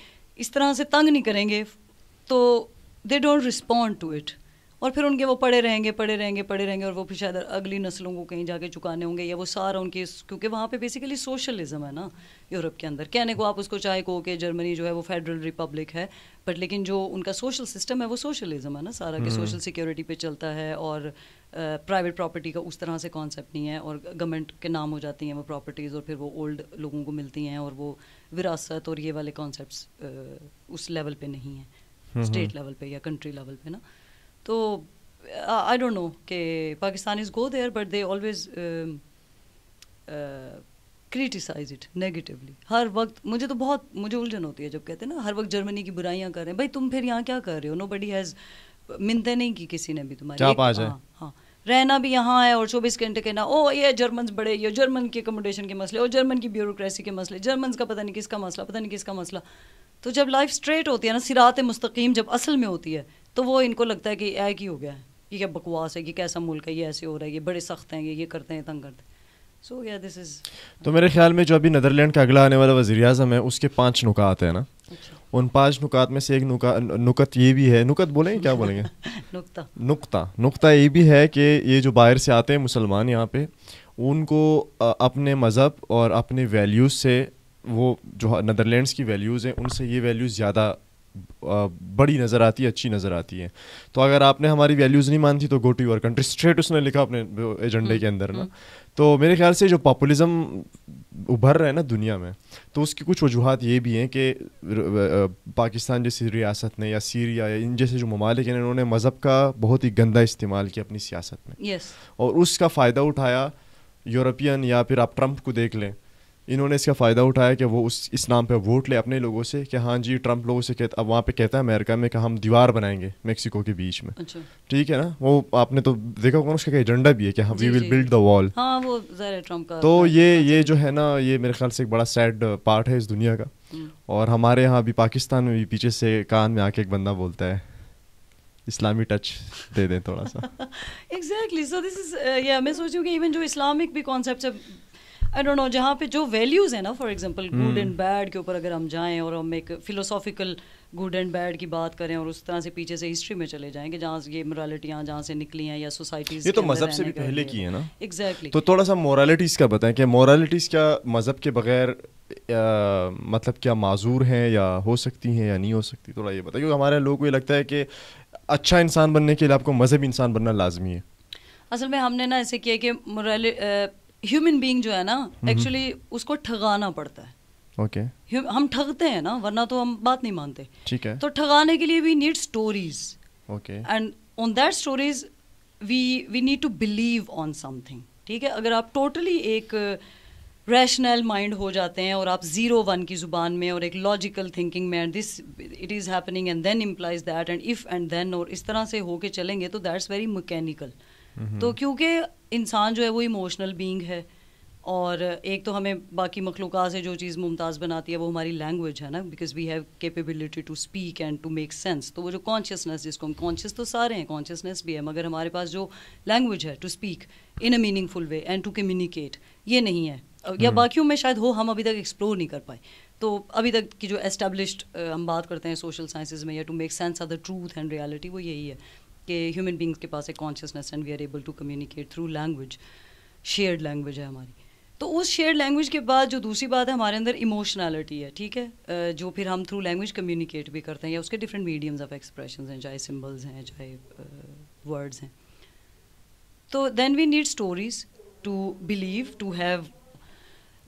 इस तरह से तंग नहीं करेंगे तो they don't respond to it और फिर उनके वो पड़े रहेंगे पड़े रहेंगे पड़े रहेंगे और वो फिर शायद अगली नस्लों को कहीं जाके चुकाने होंगे या वो सारा उनके क्योंकि वहाँ पे बेसिकली सोशलिज्म है ना यूरोप के अंदर कहने को आप उसको चाहे को कि जर्मनी जो है वो फेडरल रिपब्लिक है बट लेकिन जो उनका सोशल सिस्टम है वो सोशलिज्म है ना सारा कि सोशल सिक्योरिटी पे चलता है और प्राइवेट uh, प्रॉपर्टी का उस तरह से कॉन्सेप्ट नहीं है और गवर्नमेंट के नाम हो जाती हैं वो प्रॉपर्टीज़ और फिर वो ओल्ड लोगों को मिलती हैं और वो विरासत और ये वाले कॉन्सेप्ट uh, उस लेवल पे नहीं है स्टेट हम्म, लेवल हम्म। पे या कंट्री लेवल पे ना तो आई डोंट नो कि Pakistan is go there but they always criticize it negatively हर वक्त मुझे तो बहुत मुझे उलझन होती है जब कहते हैं ना हर वक्त जर्मनी की बुराइयाँ कर रहे हैं भाई तुम फिर यहाँ क्या कर रहे हो नो बडी हैज़ मिनते नहीं की किसी ने भी तुम्हारी हाँ हाँ रहना भी यहाँ है और चौबीस घंटे कहना ओ ये जर्मन बड़े ये जर्मन के अकोमोडेशन के मसले और जर्मन की ब्यूरोक्रेसी के मसले जर्मन का पता नहीं किसका मसला पता नहीं किसका मसला तो जब लाइफ स्ट्रेट होती है ना सिरात मुस्तकीम जब असल में होती है तो वो इनको लगता है कि ऐ की हो गया है ये क्या बकवास है ये कैसा मुल्क है ये ऐसे हो रहा है ये बड़े सख्त हैं ये ये करते हैं तंग करते हैं सो या दिस इज़
तो मेरे ख्याल में जो अभी नदरलैंड का अगला आने वाला वजी अजम है उसके पाँच नुकात हैं ना अच्छा। उन पांच नुकात में से एक नुका नुकत ये भी है नुकत बोलेंगे क्या बोलेंगे नुकता नुकता नुकता ये भी है कि ये जो बाहर से आते हैं मुसलमान यहाँ पे उनको अपने मज़हब और अपने वैल्यूज़ से वो जो नदरलैंड्स की वैल्यूज़ हैं उनसे ये वैल्यूज़ ज़्यादा बड़ी नज़र आती है अच्छी नज़र आती है तो अगर आपने हमारी वैल्यूज़ नहीं मानती तो go to your country straight उसने लिखा अपने एजेंडे के हम्म, अंदर ना हम्म। तो मेरे ख्याल से जो पॉपुलिज्म उभर रहा है ना दुनिया में तो उसकी कुछ वजूहत ये भी हैं कि पाकिस्तान जैसी रियासत ने या सीरिया या इन जैसे जो ममालिक हैं उन्होंने मज़हब का बहुत ही गंदा इस्तेमाल किया अपनी सियासत में और उसका फ़ायदा उठाया यूरोपियन या फिर आप ट्रंप को देख लें इन्होंने इसका फ़ायदा उठाया कि वो उस इस नाम पे वोट ले अपने लोगों से कि हाँ जी ट्रंप लोगों से कहता अब वहाँ पे कहता है अमेरिका में कि हम दीवार बनाएंगे मेक्सिको के बीच में अच्छा। ठीक है ना वो आपने तो देखा होगा उसका एजेंडा भी है कि हम we will build the wall तो ये ये जो है ना ये मेरे ख्याल से एक बड़ा सैड पार्ट है इस दुनिया का हम्म। और हमारे यहाँ अभी पाकिस्तान में भी पीछे से कान में आके एक बंदा बोलता है इस्लामी टच दे दें थोड़ा सा
एग्जैक्टली सो दिस इज या मैं सोच रही हूँ कि इवन जो इस्लामिक भी कॉन्सेप्ट आई डोंट नो जहाँ पे जो वैल्यूज़ हैं ना for example good and bad के ऊपर अगर हम जाएं और हम एक फिलोसॉफिकल गुड एंड बैड की बात करें और उस तरह से पीछे से हिस्ट्री में चले जाएंगे कि जहाँ ये मोरालिटियाँ जहाँ से निकली हैं या सोसाइटीज ये तो मज़हब से भी पहले की है ना एग्जैक्टली exactly. तो
थोड़ा सा मोरालिटीज़ का बताएं कि मोरालिटीज़ क्या मज़हब के बगैर मतलब क्या माजूर हैं या हो सकती हैं या नहीं हो सकती थोड़ा ये बताइए क्योंकि हमारे लोग को ये लगता है कि अच्छा इंसान बनने के लिए आपको मजहबी इंसान बनना लाजमी है
असल में हमने ना ऐसे किया कि मोरल ह्यूमन बींग जो है ना एक्चुअली उसको ठगाना पड़ता है ओके okay. हम ठगते हैं ना वरना तो हम बात नहीं मानते ठीक है तो ठगाने के लिए we need stories okay and on that stories we we need to believe on something ठीक है अगर आप टोटली totally एक रैशनल uh, माइंड हो जाते हैं और आप जीरो वन की जुबान में और एक लॉजिकल थिंकिंग में and this it is happening and then implies that and if and then और इस तरह से होके चलेंगे तो दैट्स वेरी मैकेनिकल तो क्योंकि इंसान जो है वो इमोशनल बींग है और एक तो हमें बाकी मखलूक से जो चीज़ मुमताज़ बनाती है वो हमारी लैंग्वेज है ना because we have capability to speak and to make sense तो वो जो कॉन्शियसनेस जिसको हम कॉन्शियस तो सारे हैं कॉन्शियसनेस भी है मगर हमारे पास जो लैंग्वेज है to speak in a meaningful way and to communicate ये नहीं है या हम्म। बाकियों में शायद हो हम अभी तक एक्सप्लोर नहीं कर पाए तो अभी तक की जो एस्टेब्लिश हम बात करते हैं सोशल साइंसेज में या to make sense of the truth and reality वो यही है कि ह्यूमन बींग्स के पास एक consciousness and we are able to communicate through language shared language है हमारी तो उस शेयर लैंग्वेज के बाद जो दूसरी बात है हमारे अंदर इमोशनैलिटी है ठीक है जो फिर हम थ्रू लैंग्वेज कम्युनिकेट भी करते हैं या उसके डिफरेंट मीडियम्स ऑफ एक्सप्रेशन हैं चाहे सिम्बल्स हैं चाहे वर्ड्स हैं तो then we need stories to believe to have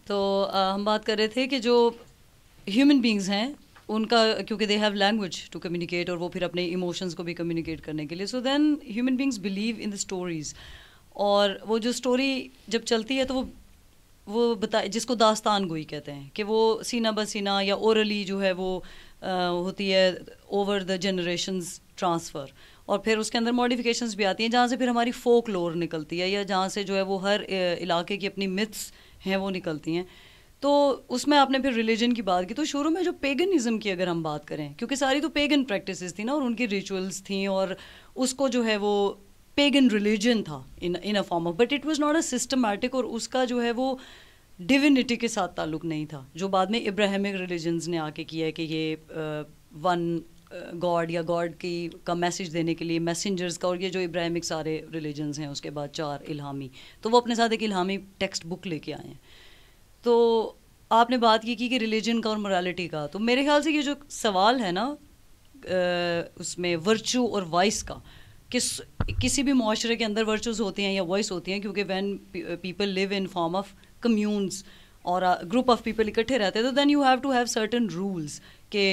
तो हम बात कर रहे थे कि जो ह्यूमन बींग्स हैं उनका क्योंकि they have language to communicate और वो फिर अपने इमोशंस को भी कम्युनिकेट करने के लिए so then human beings believe in the stories और वो जो स्टोरी जब चलती है तो वो वो बता जिसको दास्तान गोई कहते हैं कि वो सीना बसीना या ओरली जो है वो आ, होती है ओवर द जनरेशन्स ट्रांसफ़र और फिर उसके अंदर मॉडिफिकेशंस भी आती हैं जहाँ से फिर हमारी फोक लोर निकलती है या जहाँ से जो है वो हर इलाके की अपनी मिथ्स हैं वो निकलती हैं तो उसमें आपने फिर रिलीजन की बात की तो शुरू में जो पेगनिज्म की अगर हम बात करें क्योंकि सारी तो पेगन प्रैक्टिस थी ना और उनकी रिचुअल्स थी और उसको जो है वो पेगन रिलीजन था in in a form of but it was not a systematic और उसका जो है वो डिविनिटी के साथ ताल्लुक नहीं था जो बाद में इब्राहमिक रिलीजन्स ने आके किया है कि ये वन uh, गॉड uh, या गॉड की का मैसेज देने के लिए मैसेंजर्स का और ये जो इब्राहमिक सारे रिलीजन्स हैं उसके बाद चार इल्हामी तो वो अपने साथ एक इल्हामी टेक्स्ट बुक लेके आए हैं तो आपने बात की कि, कि रिलीजन का और मोरालिटी का तो मेरे ख्याल से ये जो सवाल है ना उसमें वर्चू और वॉइस का किस किसी भी माशरे के अंदर वर्चूज़ होते हैं या वॉइस होती हैं क्योंकि when people live in form of communes और ग्रुप ऑफ पीपल इकट्ठे रहते हैं तो then you have to have certain rules के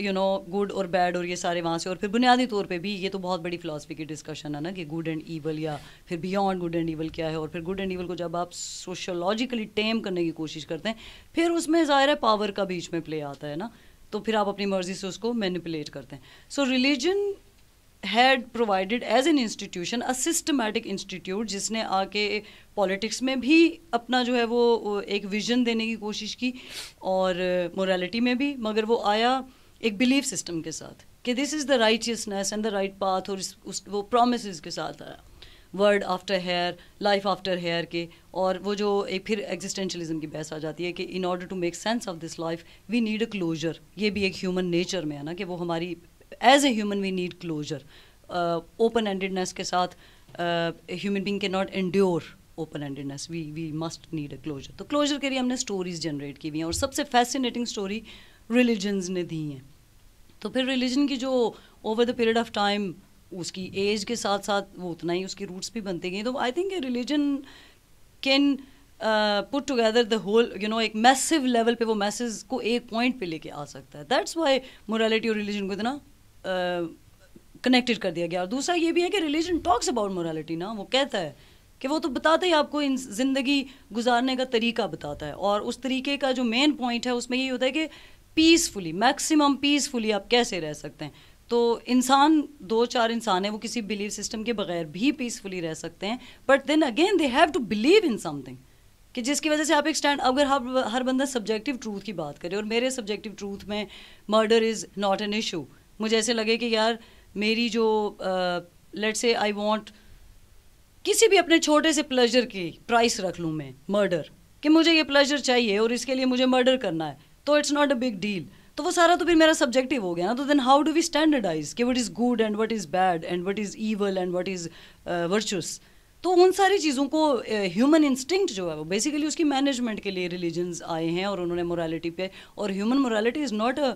यू नो गुड और बैड और ये सारे वहाँ से और फिर बुनियादी तौर पे भी ये तो बहुत बड़ी फिलासफी की डिस्कशन है ना कि गुड एंड ईवल या फिर बियॉन्ड गुड एंड ईवल क्या है और फिर गुड एंड ईवल को जब आप सोशोलॉजिकली टेम करने की कोशिश करते हैं फिर उसमें ज़ाहिर है पावर का बीच में प्ले आता है ना तो फिर आप अपनी मर्जी से उसको मैनिपुलेट करते हैं so religion had provided as an institution a systematic institute जिसने आके पॉलिटिक्स में भी अपना जो है वो एक विजन देने की कोशिश की और मोरालिटी में भी मगर वो आया एक बिलीफ सिस्टम के साथ कि this is the righteousness and the right path और उस वो प्रोमिस के साथ आया world after here life after here के और वो जो एक फिर एग्जिस्टेंशलिज्म की बहस आ जाती है कि in order to make sense of this life we need a closure ये भी एक ह्यूमन नेचर में है ना कि वो हमारी as a human we need closure open endedness के साथ ह्यूमन बींग के not endure open endedness we we must need a closure तो क्लोजर के लिए हमने स्टोरीज जनरेट की हुई हैं और सबसे फैसिनेटिंग स्टोरी रिलीजन्स ने दी हैं तो फिर रिलीजन की जो over the period of time उसकी एज के साथ साथ वो उतना ही उसकी रूट्स भी बनते गए तो I think religion can put together the whole you know एक मैसिव लेवल पे वो मैसेज को एक पॉइंट पे लेके आ सकता है दैट्स वाई मोरालिटी और रिलीजन को इतना कनेक्टेड uh, कर दिया गया और दूसरा ये भी है कि रिलीजन टॉक्स अबाउट मोरालिटी ना वो कहता है कि वो तो बताता ही आपको इन ज़िंदगी गुजारने का तरीका बताता है और उस तरीके का जो मेन पॉइंट है उसमें यही होता है कि पीसफुली मैक्सिमम पीसफुली आप कैसे रह सकते हैं तो इंसान दो चार इंसान है वो किसी बिलीव सिस्टम के बगैर भी पीसफुली रह सकते हैं but then again they have to believe in something कि जिसकी वजह से आप एक स्टैंड अगर हर हर बंदा सब्जेक्टिव ट्रूथ की बात करे और मेरे सब्जेक्टिव ट्रूथ में murder is not an issue मुझे ऐसे लगे कि यार मेरी जो लेट्स से आई वॉन्ट किसी भी अपने छोटे से प्लेजर की प्राइस रख लूँ मैं मर्डर कि मुझे ये प्लेजर चाहिए और इसके लिए मुझे मर्डर करना है तो it's not a big deal तो वो सारा तो फिर मेरा सब्जेक्टिव हो गया ना तो then how do we standardize कि what is good and what is bad and what is evil and what is virtuous तो उन सारी चीज़ों को ह्यूमन uh, इंस्टिंक्ट जो है वो बेसिकली उसकी मैनेजमेंट के लिए रिलीजन आए हैं और उन्होंने मोरालिटी पे और human morality is not a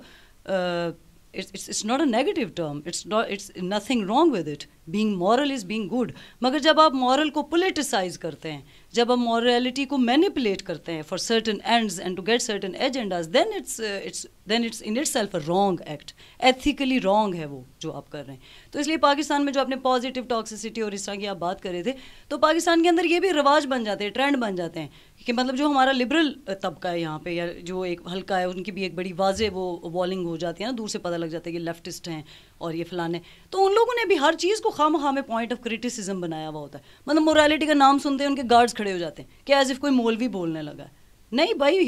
it's it's not a negative term it's not it's nothing wrong with it being moral is being good मगर जब आप मॉरल को पोलिटिसाइज करते हैं जब आप मॉरलिटी को मैनिपुलेट करते हैं for certain end end to get certain agendas then it's it's then it's in itself a wrong act ethically wrong है वो जो आप कर रहे हैं तो इसलिए पाकिस्तान में जो आपने पॉजिटिव टॉक्सिसिटी और इस तरह की आप बात कर रहे थे तो पाकिस्तान के अंदर ये भी रिवाज बन जाते हैं ट्रेंड बन जाते हैं कि मतलब जो हमारा लिबरल uh, तबका है यहाँ पे या जो एक हल्का है उनकी भी एक बड़ी वाजे वो वॉलिंग हो जाती है ना दूर से पता लग जाता है कि लेफ्टिस्ट हैं और ये फलाने तो उन लोगों ने भी हर चीज़ को खाम खाम पॉइंट ऑफ क्रिटिसिज्म बनाया हुआ होता है मतलब मोरालिटी का नाम सुनते हैं उनके गार्ड्स खड़े हो जाते हैं कि एज इफ कोई मोलवी बोलने लगा है नहीं भाई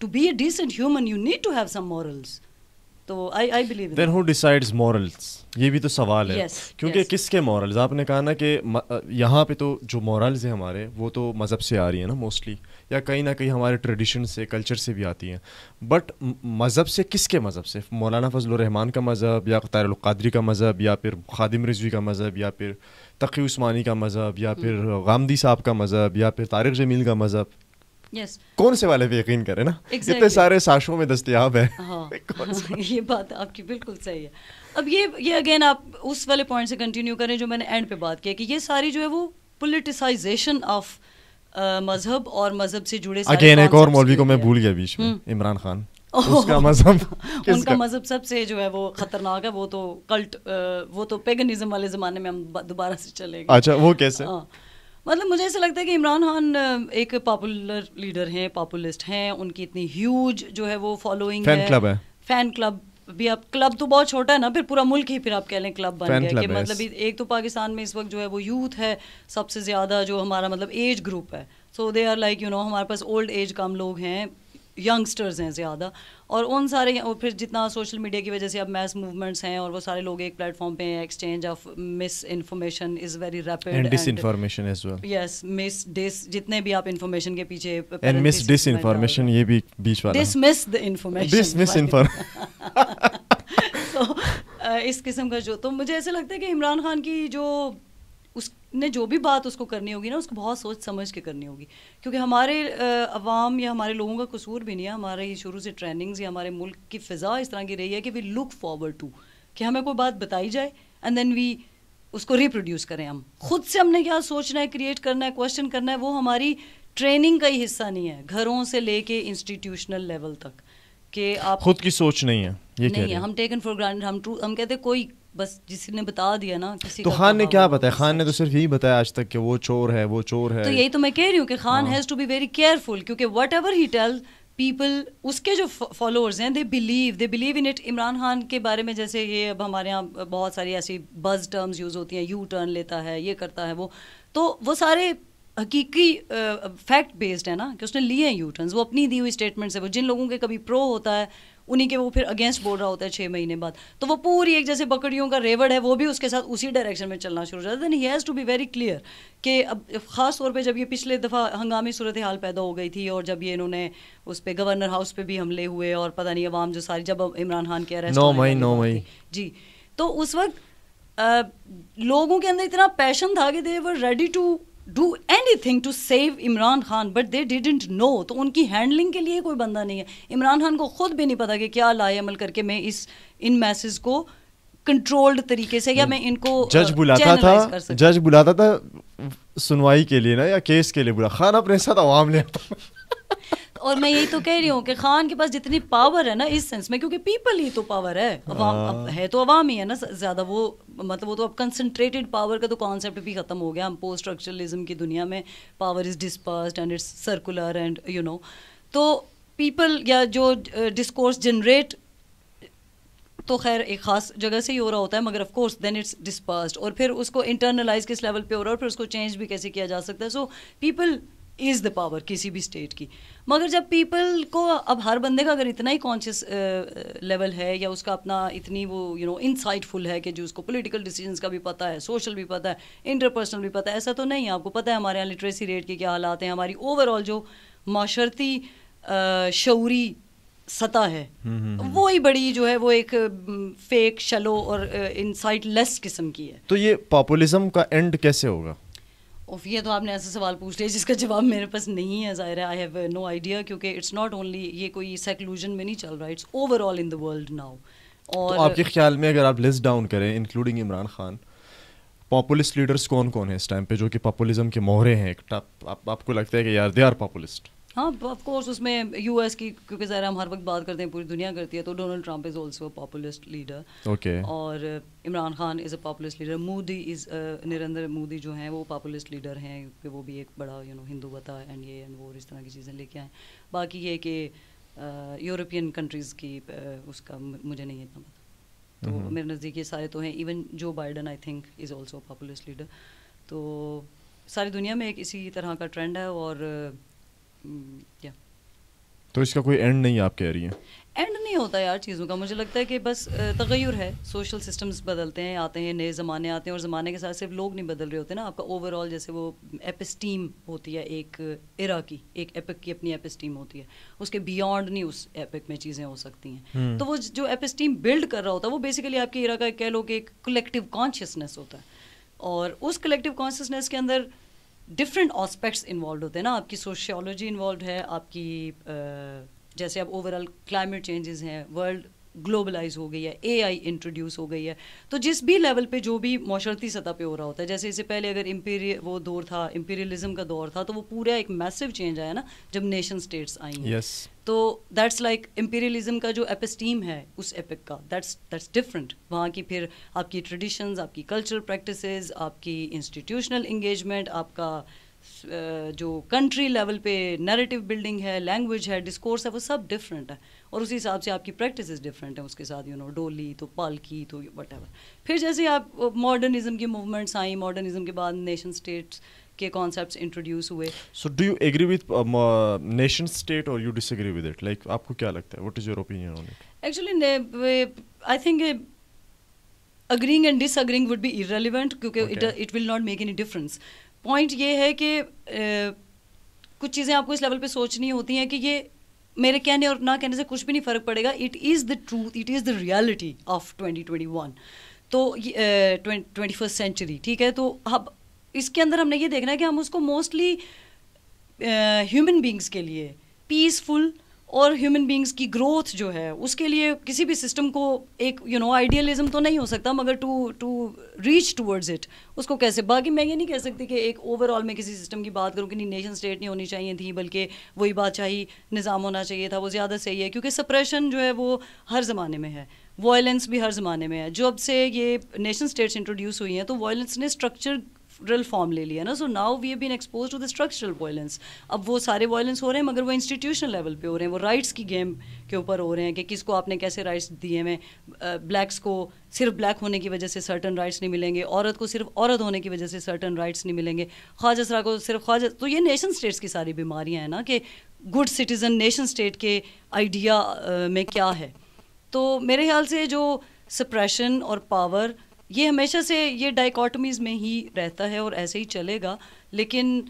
to be a decent human you need to have some morals तो I I believe then
who decides morals ये भी तो सवाल है yes, क्योंकि yes. किसके मॉरल्स आपने कहा ना कि यहाँ पे तो जो मॉरल्स हैं हमारे वो तो मज़हब से आ रही है ना मोस्टली या कहीं ना कहीं हमारे ट्रेडिशन से कल्चर से भी आती हैं बट मज़हब से किसके मज़हब से मौलाना रहमान का मज़हब या तारक़ादरी का मज़हब या फिर खादिम रिजवी का मज़हब या फिर तकी उस्मानी का मज़हब या हम्म। फिर गामदी साहब का मज़हब या फिर तारक जमील का मज़हब Yes. कौन से वाले पे यकीन करें ना exactly. इतने सारे साशों में दस्तियाब है
हाँ, हाँ, ये बात आपकी बिल्कुल सही है अब ये ये अगेन आप उस वाले पॉइंट से कंटिन्यू करें जो मैंने एंड पे बात किया कि ये सारी जो है वो पोलिटिसाइजेशन ऑफ मजहब और मजहब से जुड़े अगेन एक और मौलवी को मैं भूल गया बीच में हम्म।
इमरान खान उसका मजहब
उनका मजहब सबसे जो है वो खतरनाक है वो तो कल्ट वो तो पेगनिज्म वाले ज़माने में हम दोबारा से चले गए अच्छा वो कैसे हाँ। मतलब मुझे ऐसा लगता है कि इमरान खान एक पॉपुलर लीडर हैं पॉपुलिस्ट हैं उनकी इतनी ह्यूज जो है वो फॉलोइंग है फैन क्लब भी अब क्लब तो बहुत छोटा है ना फिर पूरा मुल्क ही फिर आप कह लें क्लब बन गया कि मतलब एक तो पाकिस्तान में इस वक्त जो है वो यूथ है सबसे ज़्यादा जो हमारा मतलब एज ग्रुप है so they are like you know हमारे पास ओल्ड एज कम लोग हैं यंगस्टर्स हैं ज़्यादा और उन सारे और फिर जितना सोशल मीडिया की वजह से अब मैस मूवमेंट्स हैं और वो सारे लोग एक प्लेटफॉर्म पे हैं exchange of misinformation is very rapid and dis as well yes mis dis जितने भी आप इन्फॉर्मेशन के पीछे एंड मिस डिस ये भी बीच वाला dismiss the information dismiss information इस किस्म का जो तो मुझे ऐसा लगता है कि इमरान खान की जो उसने जो भी बात उसको करनी होगी ना उसको बहुत सोच समझ के करनी होगी क्योंकि हमारे अवाम या हमारे लोगों का कसूर भी नहीं है हमारे ये शुरू से ट्रेनिंग्स या हमारे मुल्क की फ़िज़ा इस तरह की रही है कि वी लुक फॉरवर्ड टू कि हमें कोई बात बताई जाए एंड देन वी उसको रिप्रोड्यूस करें हम खुद से हमने क्या सोचना है क्रिएट करना है क्वेश्चन करना है वो हमारी ट्रेनिंग का ही हिस्सा नहीं है घरों से लेके इंस्टीट्यूशनल लेवल तक कि आप खुद की
सोच नहीं है ये नहीं है हम
टेकन फॉर ग्रांटेड हम ट्रू हम कहते कोई बस जिसने बता दिया ना किसी तो खान ने क्या
बताया खान ने तो सिर्फ यही बताया आज तक कि वो चोर है वो चोर है तो यही
तो मैं कह रही हूँ कि Khan has to be very careful क्योंकि whatever he tell people उसके जो फॉलोअर्स हैं they believe they believe in it Imran Khan के बारे में जैसे ये अब हमारे यहाँ बहुत सारी ऐसी बज टर्म्स यूज़ होती हैं यू टर्न लेता है ये करता है वो तो वो सारे हकीकी फैक्ट बेस्ड है ना कि उसने लिए हैं यू टर्न वो अपनी दी हुई स्टेटमेंट से वो जिन लोगों के कभी प्रो होता है उन्हीं के वो फिर अगेंस्ट बोल रहा होता है छः महीने बाद तो वो पूरी एक जैसे बकड़ियों का रेवड़ है वो भी उसके साथ उसी डायरेक्शन में चलना शुरू हो जाता है then he has to be very clear कि अब ख़ास तौर पे जब ये पिछले दफ़ा हंगामी सूरत हाल पैदा हो गई थी और जब ये इन्होंने उस पर गवर्नर हाउस पर भी हमले हुए और पता नहीं अवाम जो सारी जब इमरान खान के अरेस्ट हैं मई नौ मई जी तो उस वक्त लोगों के अंदर इतना पैशन था कि they were ready to do anything to save Imran Khan but they didn't know तो उनकी हैंडलिंग के लिए कोई बंदा नहीं है इमरान खान को खुद भी नहीं पता कि क्या लाए अमल करके मैं इस इन मैसेज को कंट्रोल्ड तरीके से या hmm. मैं इनको जज uh, बुलाता था जज
बुलाता था सुनवाई के लिए ना या केस के लिए बुला खान अपने साथ आवाम ले
और मैं यही तो कह रही हूँ कि खान के पास जितनी पावर है ना इस सेंस में क्योंकि पीपल ही तो पावर है अवाम हाँ। अब है तो अवाम ही है ना ज़्यादा वो मतलब वो तो अब कंसनट्रेटेड पावर का तो कॉन्सेप्ट भी ख़त्म हो गया हम पोस्ट स्ट्रक्चरलिज्म की दुनिया में power is disperse and it's circular and you know तो पीपल या जो डिस्कोर्स जनरेट तो खैर एक खास जगह से ही हो रहा होता है मगर of course then it's dispersed और फिर उसको इंटरनलाइज किस लेवल पे हो रहा है और फिर उसको चेंज भी कैसे किया जा सकता है so people is the power किसी भी स्टेट की मगर जब पीपल को अब हर बंदे का अगर इतना ही कॉन्शियस लेवल है या उसका अपना इतनी वो यू नो इनसाइटफुल है कि जो उसको पॉलिटिकल डिसीजंस का भी पता है सोशल भी पता है इंटरपर्सनल भी पता है ऐसा तो नहीं है आपको पता है हमारे यहाँ लिटरेसी रेट के क्या हालात हैं हमारी ओवरऑल जो माशरती शौरी सतह है हम्म, हम्म, हम्म। वो ही बड़ी जो है वो एक फेक शलो और इनसाइटलेस किस्म की है
तो ये पॉपुलिज्म का एंड कैसे होगा
ऑफ ये तो आपने ऐसे सवाल पूछ लिया जिसका जवाब मेरे पास नहीं है ज़ाहिर है आई हैव नो आइडिया क्योंकि इट्स नॉट ओनली ये कोई सेक्लूजन में नहीं चल रहा है it's overall in the world now और तो आपके
ख्याल में अगर आप लिस्ट डाउन करें including Imran Khan populist leaders कौन कौन है इस टाइम पे जो कि पॉपुलिज्म के मोहरे हैं आप, आप, आपको लगता है कि यार दे आर पॉपुलिस्ट
हाँ ऑफ कोर्स उसमें यूएस की क्योंकि ज़रा हम हर वक्त बात करते हैं पूरी दुनिया करती है तो Donald Trump is also populist leader okay और Imran Khan is a populist leader Modi is Narendra Modi जो हैं वो पॉपुलिस्ट लीडर हैं क्योंकि वो भी एक बड़ा यू नो हिंदू वता एंड ये एंड वो इस तरह की चीज़ें लेके आए बाकी ये कि यूरोपियन कंट्रीज़ की उसका मुझे नहीं इतना पता तो मेरे नज़दीक ये सारे तो हैं even Joe Biden I think is also populist leader तो सारी दुनिया में एक इसी तरह का ट्रेंड है और Hmm,
तो इसका कोई एंड नहीं आप कह रही हैं
एंड नहीं होता यार चीज़ों का मुझे लगता है कि बस तगैर है सोशल सिस्टम्स बदलते हैं आते हैं नए ज़माने आते हैं और ज़माने के साथ सिर्फ लोग नहीं बदल रहे होते ना आपका ओवरऑल जैसे वो एपिस्टीम होती है एक इरा की एक एपिक की अपनी एपिस्टीम होती है उसके बियॉन्ड नहीं उस एपिक में चीज़ें हो सकती हैं hmm. तो वो जो एपिस्टीम बिल्ड कर रहा होता है वो बेसिकली आपकी इरा का कह लो कि एक कलेक्टिव कॉन्शियसनेस होता है और उस कलेक्टिव कॉन्शियसनेस के अंदर डिफरेंट ऑस्पेक्ट्स इन्वॉल्व होते हैं ना आपकी सोशियोलॉजी इन्वॉल्व है आपकी uh, जैसे अब ओवरऑल क्लाइमेट चेंजेस हैं वर्ल्ड ग्लोबलाइज हो गई है एआई इंट्रोड्यूस हो गई है तो जिस भी लेवल पे जो भी माशरती सतह पे हो रहा होता है जैसे इससे पहले अगर इम्पीरिय वो दौर था इम्पीरियलिज्म का दौर था तो वो पूरा एक मैसिव चेंज आया ना जब नेशन स्टेट्स आई हैं yes. तो दैट्स लाइक इम्पीरियलिज्म का जो एपस्टीम है उस एपिक का दैट्स दैट्स डिफरेंट वहाँ की फिर आपकी ट्रेडिशंस आपकी कल्चरल प्रैक्टिस आपकी इंस्टीट्यूशनल इंगेजमेंट आपका जो कंट्री लेवल पे नैरेटिव बिल्डिंग है लैंग्वेज है डिस्कोर्स है वो सब डिफरेंट है और उसी हिसाब से आपकी प्रैक्टिस डिफरेंट हैं उसके साथ यू नो डोली तो पालकी तो वट फिर जैसे आप मॉडर्निज्म uh, की मूवमेंट्स आई मॉडर्निज्म के बाद नेशन स्टेट्स के कॉन्सेप्ट इंट्रोड्यूस हुए
so do you agree with nation state और you disagree with it like आपको क्या लगता है what is your opinion on
it actually I think agreeing and disagreeing would be irrelevant क्योंकि it will not make any difference point ये है कि uh, कुछ चीज़ें आपको इस लेवल पे सोचनी होती हैं कि ये मेरे कहने और ना कहने से कुछ भी नहीं फ़र्क पड़ेगा it is the truth it is the reality of 2021 तो ट्वेंटी फर्स्ट सेंचुरी ठीक है तो अब इसके अंदर हमने ये देखना है कि हम उसको मोस्टली ह्यूमन बींग्स के लिए पीसफुल और ह्यूमन बींग्स की ग्रोथ जो है उसके लिए किसी भी सिस्टम को एक यू नो आइडियलिज्म तो नहीं हो सकता मगर to to reach towards it उसको कैसे बाकी मैं ये नहीं कह सकती कि एक ओवरऑल मैं किसी सिस्टम की बात करूँ कि नहीं नेशन स्टेट नहीं होनी चाहिए थी बल्कि वही चाहिए निज़ाम होना चाहिए था वो ज़्यादा सही है क्योंकि सप्रेशन जो है वो हर ज़माने में है वायलेंस भी हर ज़माने में है जब से ये नेशन स्टेट्स इंट्रोड्यूस हुई हैं तो वायलेंस ने स्ट्रक्चर स्ट्रक्चरल फॉर्म ले लिया ना so now we have been expose to the structural violence अब वो सारे वायलेंस हो रहे हैं मगर वो इंस्टीट्यूशनल लेवल पे हो रहे हैं वो राइट्स की गेम के ऊपर हो रहे हैं कि किसको आपने कैसे राइट्स दिए हैं ब्लैक्स को सिर्फ ब्लैक होने की वजह से सर्टन राइट्स नहीं मिलेंगे औरत को सिर्फ औरत होने की वजह से सर्टन राइट्स नहीं मिलेंगे ख्वाज असरा को सिर्फ ख्वाज तो ये नेशन स्टेट्स की सारी बीमारियाँ हैं ना कि गुड सिटीज़न नेशन स्टेट के आइडिया में क्या है तो मेरे ख्याल से जो सप्रेशन और पावर ये हमेशा से ये डाइकोटमीज में ही रहता है और ऐसे ही चलेगा लेकिन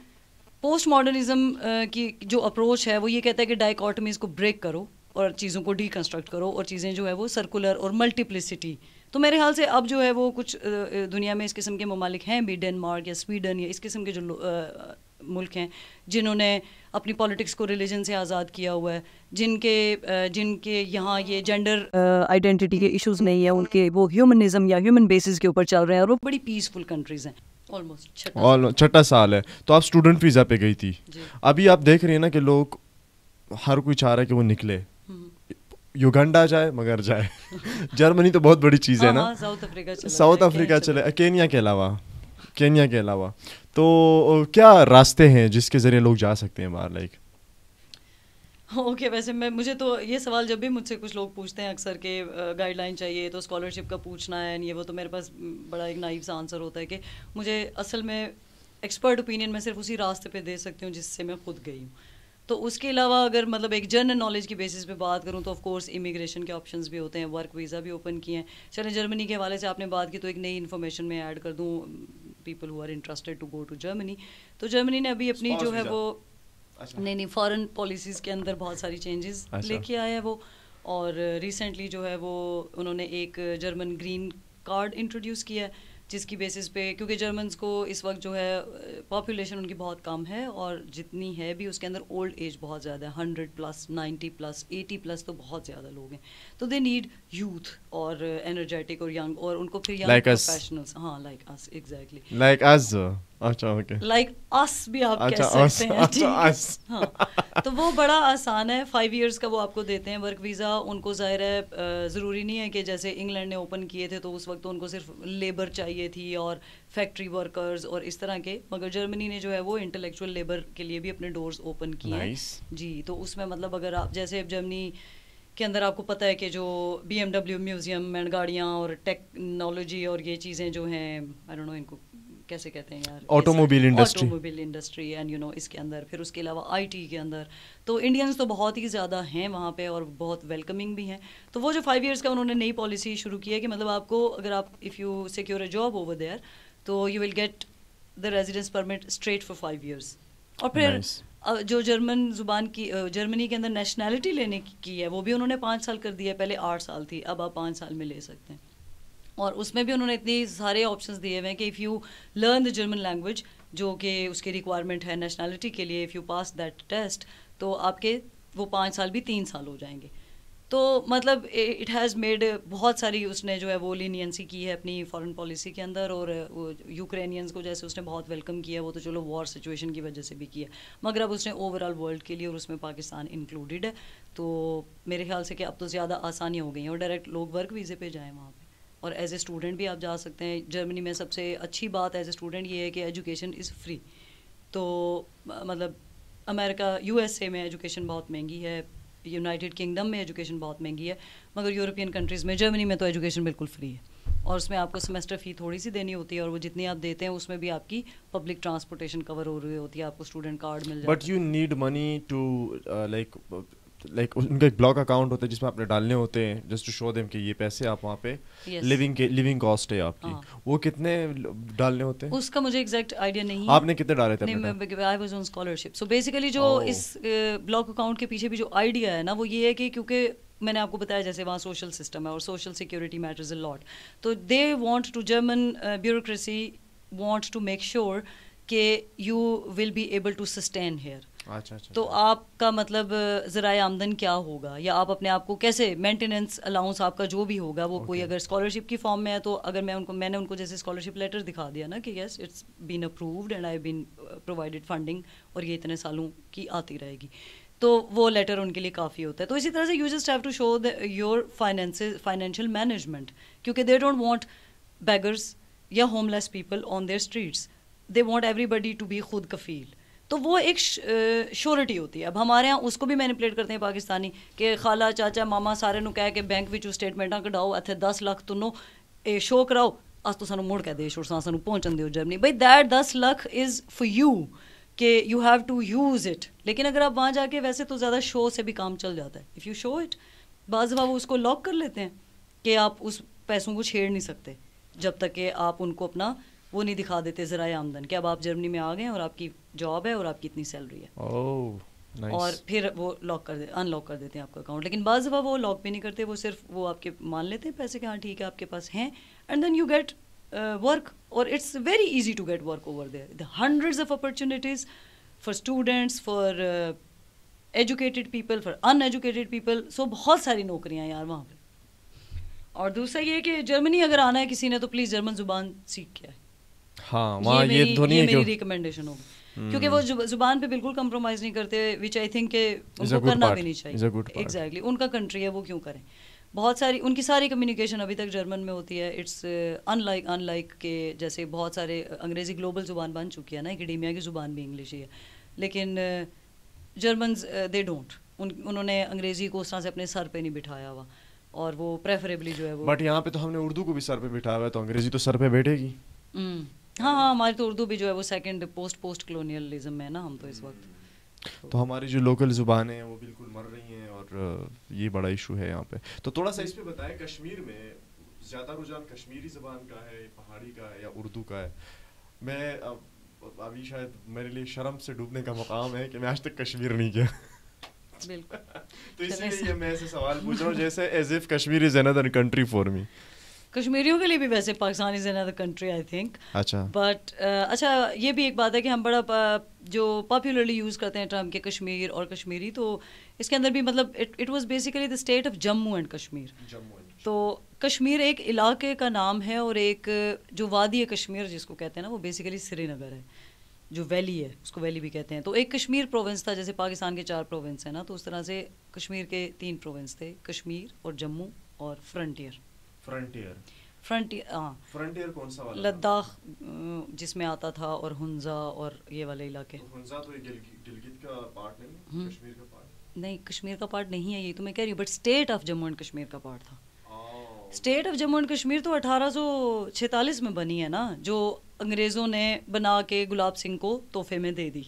पोस्ट मॉडर्निज्म की जो अप्रोच है वो ये कहता है कि डाइकोटमीज को ब्रेक करो और चीज़ों को डीकंस्ट्रक्ट करो और चीज़ें जो है वो सर्कुलर और मल्टीप्लिसिटी तो मेरे ख्याल से अब जो है वो कुछ दुनिया में इस किस्म के ममालिक हैं भी डेनमार्क या स्वीडन या इस किस्म के जो मुल्क हैं जिन्होंने अपनी पॉलिटिक्स को रिलीजन से आज़ाद किया हुआ है जिनके जिनके यहाँ ये जेंडर आइडेंटिटी के इश्यूज नहीं है उनके वो ह्यूमनिज्म या ह्यूमन बेसिस के ऊपर चल रहे हैं और वो बड़ी पीसफुल कंट्रीज़ हैं ऑलमोस्ट छठा
साल है तो आप स्टूडेंट वीज़ा पे गई थी अभी आप देख रहे हैं ना कि लोग हर कोई चाह रहा है कि वो निकले
हम्म।
युगंडा जाए मगर जाए जर्मनी तो बहुत बड़ी चीज़ है हाँ, ना हाँ, साउथ अफ्रीका चले केनिया के अलावा केनिया के अलावा तो क्या रास्ते हैं जिसके ज़रिए लोग जा सकते हैं बाहर लाइक
ओके okay, वैसे मैं मुझे तो ये सवाल जब भी मुझसे कुछ लोग पूछते हैं अक्सर के गाइडलाइन चाहिए तो स्कॉलरशिप का पूछना है ये वो तो मेरे पास बड़ा एक नाइव सा आंसर होता है कि मुझे असल में एक्सपर्ट ओपिनियन मैं सिर्फ उसी रास्ते पे दे सकती हूँ जिससे मैं खुद गई हूँ तो उसके अलावा अगर मतलब एक जनरल नॉलेज की बेसिस पे बात करूँ तो ऑफकोर्स इमिग्रेशन के ऑप्शन भी होते हैं वर्क वीज़ा भी ओपन किए हैं चले जर्मनी के हवाले से आपने बात की तो एक नई इन्फॉर्मेशन में ऐड कर दूँ people who are interested to go to Germany तो जर्मनी ने अभी अपनी जो है वो अच्छा। नहीं नहीं फॉरेन पॉलिसीज़ के अंदर बहुत सारी चेंजेस अच्छा। लेके आया है वो और रिसेंटली जो है वो उन्होंने एक जर्मन ग्रीन कार्ड इंट्रोड्यूस किया है जिसकी बेसिस पे क्योंकि जर्मन्स को इस वक्त जो है पॉपुलेशन उनकी बहुत कम है और जितनी है भी उसके अंदर ओल्ड एज बहुत ज़्यादा है hundred plus ninety plus eighty plus तो बहुत ज़्यादा लोग हैं तो दे नीड यूथ और एनर्जेटिक और यंग और उनको फिर यंग प्रोफेशनल्स हाँ like us exactly like us
अच्छा ओके लाइक अस भी आप अच्छा, कह सकते हैं अच्छा, अस हाँ
तो वो बड़ा आसान है फाइव इयर्स का वो आपको देते हैं वर्क वीज़ा उनको ज़ाहिर है ज़रूरी नहीं है कि जैसे इंग्लैंड ने ओपन किए थे तो उस वक्त तो उनको सिर्फ लेबर चाहिए थी और फैक्ट्री वर्कर्स और इस तरह के मगर जर्मनी ने जो है वो इंटेलेक्चुअल लेबर के लिए भी अपने डोर्स ओपन किए जी तो उसमें मतलब अगर आप जैसे जर्मनी के अंदर आपको पता है कि जो B M W museum and गाड़ियाँ और टेक्नोलॉजी और ये चीज़ें जो हैं आई डोंट नो इनको कैसे कहते हैं यार automobile industry automobile industry and you know इसके अंदर फिर उसके अलावा आईटी के अंदर तो इंडियंस तो बहुत ही ज़्यादा हैं वहाँ पे और बहुत वेलकमिंग भी हैं तो वो जो फाइव ईयर्स का उन्होंने नई पॉलिसी शुरू की है कि मतलब आपको अगर आप if you secure a job over there तो you will get the residence permit straight for five years और फिर nice. जो जर्मन जुबान की जर्मनी के अंदर नेशनैलिटी लेने की है वो भी उन्होंने पाँच साल कर दिया है पहले आठ साल थी अब आप पाँच साल में ले सकते हैं और उसमें भी उन्होंने इतने सारे ऑप्शंस दिए हुए हैं कि if you learn the German language जो कि उसके रिक्वायरमेंट है नेशनैलिटी के लिए if you pass that test तो आपके वो पाँच साल भी तीन साल हो जाएंगे तो मतलब इट हैज़ मेड बहुत सारी उसने जो है वो लीनियंसी की है अपनी फॉरेन पॉलिसी के अंदर और यूक्रेनियंस को जैसे उसने बहुत वेलकम किया वो तो चलो वॉर सिचुएशन की वजह से भी किया मगर अब उसने ओवरऑल वर्ल्ड के लिए और उसमें पाकिस्तान इंक्लूडेड है तो मेरे ख्याल से कि अब तो ज़्यादा आसानी हो गई है और डायरेक्ट लोग वर्क वीज़े पे जाएँ वहाँ पर और एज ए स्टूडेंट भी आप जा सकते हैं जर्मनी में सबसे अच्छी बात एज ए स्टूडेंट ये है कि एजुकेशन इज़ फ्री तो मतलब अमेरिका यू में एजुकेशन बहुत महंगी है यूनाइटेड किंगडम में एजुकेशन बहुत महंगी है मगर यूरोपियन कंट्रीज़ में जर्मनी में तो एजुकेशन बिल्कुल फ्री है और उसमें आपको सेमेस्टर फ़ी थोड़ी सी देनी होती है और वो जितनी आप देते हैं उसमें भी आपकी पब्लिक ट्रांसपोर्टेशन कवर हो रही होती है आपको स्टूडेंट कार्ड मिल जाता है but
you need money to like like उनका एक ब्लॉग अकाउंट होता है जिसमें आपने डालने होते हैं जस्ट टू शो देम कि ये पैसे आप वहाँ पे लिविंग के लिविंग कॉस्ट है आपकी हाँ. वो कितने डालने होते हैं उसका
मुझे एग्जैक्ट आइडिया नहीं आपने कितने डाले थे I was on scholarship so basically जो oh. इस ब्लॉग uh, अकाउंट के पीछे भी जो आइडिया है ना वो ये है कि क्योंकि मैंने आपको बताया जैसे वहाँ सोशल सिस्टम है और social security matters in lot तो they want to German bureaucracy want to make sure के you will be able to sustain here अच्छा, अच्छा, तो अच्छा। आपका मतलब ज़रा आमदन क्या होगा या आप अपने आप को कैसे मेंटेनेंस अलाउंस आपका जो भी होगा वो okay. कोई अगर स्कॉलरशिप की फॉर्म में है तो अगर मैं उनको मैंने उनको जैसे स्कॉलरशिप लेटर दिखा दिया ना कि yes it's been approved and I been provided funding और ये इतने सालों की आती रहेगी तो वो लेटर उनके लिए काफ़ी होता है तो इसी तरह से you just have to show your finance financial management क्योंकि दे डोंट वॉन्ट बैगर्स या homeless people on their streets they want everybody to be खुद कफील तो वो एक श्योरिटी होती है अब हमारे यहाँ उसको भी मैनिपुलेट करते हैं पाकिस्तानी कि खाला चाचा मामा सारे ਕਹਿ ਕੇ ਬੈਂਕ ਵਿੱਚੋਂ ਸਟੇਟਮੈਂਟਾਂ ਕਢਾਓ ਇੱਥੇ 10 ਲੱਖ ਤੁਹਾਨੂੰ ਇਹ ਸ਼ੋਅ ਕਰਾਓ ਅਸ ਤੋਂ ਸਾਨੂੰ ਮੁੜ ਕੇ ਦੇ दे सू ਪਹੁੰਚਣ ਦਿਓ ਜਰਮਨੀ ਬਈ that 10 lakh is for you कि you have to use it लेकिन अगर आप वहाँ जाके वैसे तो ज़्यादा शो से भी काम चल जाता है इफ़ यू शो इट बाज़ वो उसको लॉक कर लेते हैं कि आप उस पैसों को छेड़ नहीं सकते जब तक कि आप उनको अपना वो नहीं दिखा देते ज़रा आमदन कि अब आप जर्मनी में आ गए और आपकी जॉब है और आपकी इतनी सैलरी है
oh, nice. और
फिर वो लॉक कर दे अनलॉक कर देते हैं आपका अकाउंट लेकिन बाज़ दफ़ा वो लॉक भी नहीं करते वो सिर्फ वो आपके मान लेते हैं पैसे कि हाँ ठीक है आपके पास हैं and then you get work और it's very easy to get work over there hundreds of opportunities for students for educated people for uneducated people so बहुत सारी नौकरियाँ यार वहाँ पर और दूसरा ये कि जर्मनी अगर आना है किसी ने तो प्लीज़ जर्मन ज़ुबान सीख के आए
हाँ वहाँ ये, तो ये मेरी
रिकमेंडेशन होगी हम्म। क्योंकि वो जुबान पे बिल्कुल कम्प्रोमाइज़ नहीं करते विच आई थिंक के उनको करना भी नहीं चाहिए एग्जैक्टली exactly. उनका कंट्री है वो क्यों करें बहुत सारी उनकी सारी कम्युनिकेशन अभी तक जर्मन में होती है इट्स अनलाइक अनलाइक के जैसे बहुत सारे uh, अंग्रेज़ी ग्लोबल ज़ुबान बन चुकी है ना एकेडेमिया की ज़ुबान भी इंग्लिश ही है लेकिन जर्मन दे डोंट उन उन्होंने अंग्रेज़ी को उस तरह से अपने सर पे नहीं बिठाया हुआ और वो प्रेफरेबली जो है वो बट
यहाँ पे तो हमने उर्दू को भी सर पे बिठाया हुआ है तो अंग्रेज़ी तो सर पे बैठेगी
हम्म। हाँ हाँ हमारी तो उर्दू भी जो है वो सेकंड पोस्ट पोस्ट कलोनियलिज्म में है ना हम तो इस वक्त
तो हमारी जो लोकल ज़ुबान है वो बिल्कुल मर रही हैं और ये बड़ा इशू है यहाँ पे तो थोड़ा सा इस पे बताए कश्मीर में ज़्यादा रुझान कश्मीरी ज़बान का है पहाड़ी का है या उर्दू का है मैं अभी शायद मेरे लिए शर्म से डूबने का मकाम है कि मैं आज तक कश्मीर नहीं गया
बिल्कुल तो इसलिए मैं
ऐसे सवाल पूछ रहा हूँ जैसे as if Kashmir is another country for me
कश्मीरियों के लिए भी वैसे Pakistan is another country I think अच्छा बट uh, अच्छा ये भी एक बात है कि हम बड़ा uh, जो पॉपुलरली यूज़ करते हैं टर्म के कश्मीर और कश्मीरी तो इसके अंदर भी मतलब it was basically the state of Jammu and Kashmir तो कश्मीर एक इलाके का नाम है और एक जो वादी कश्मीर जिसको कहते हैं ना वो बेसिकली श्रीनगर है जो वैली है उसको वैली भी कहते हैं तो एक कश्मीर प्रोविंस था जैसे पाकिस्तान के चार प्रोविंस हैं ना तो उस तरह से कश्मीर के तीन प्रोविंस थे कश्मीर और जम्मू और फ्रंटियर
फ्रंटियर
फ्रंटियर हाँ फ्रंटियर कौन सा वाला लद्दाख जिसमें आता था और हुंजा और ये वाले इलाके हुंजा
तो गिलगित का पार्ट नहीं
है हम्म। कश्मीर का पार्ट नहीं कश्मीर का पार्ट नहीं है ये तो मैं कह रही हूँ but state of Jammu and Kashmir का पार्ट था state of Jammu and Kashmir तो अठारह में बनी है ना जो अंग्रेज़ों ने बना के गुलाब सिंह को तोहफे में दे दी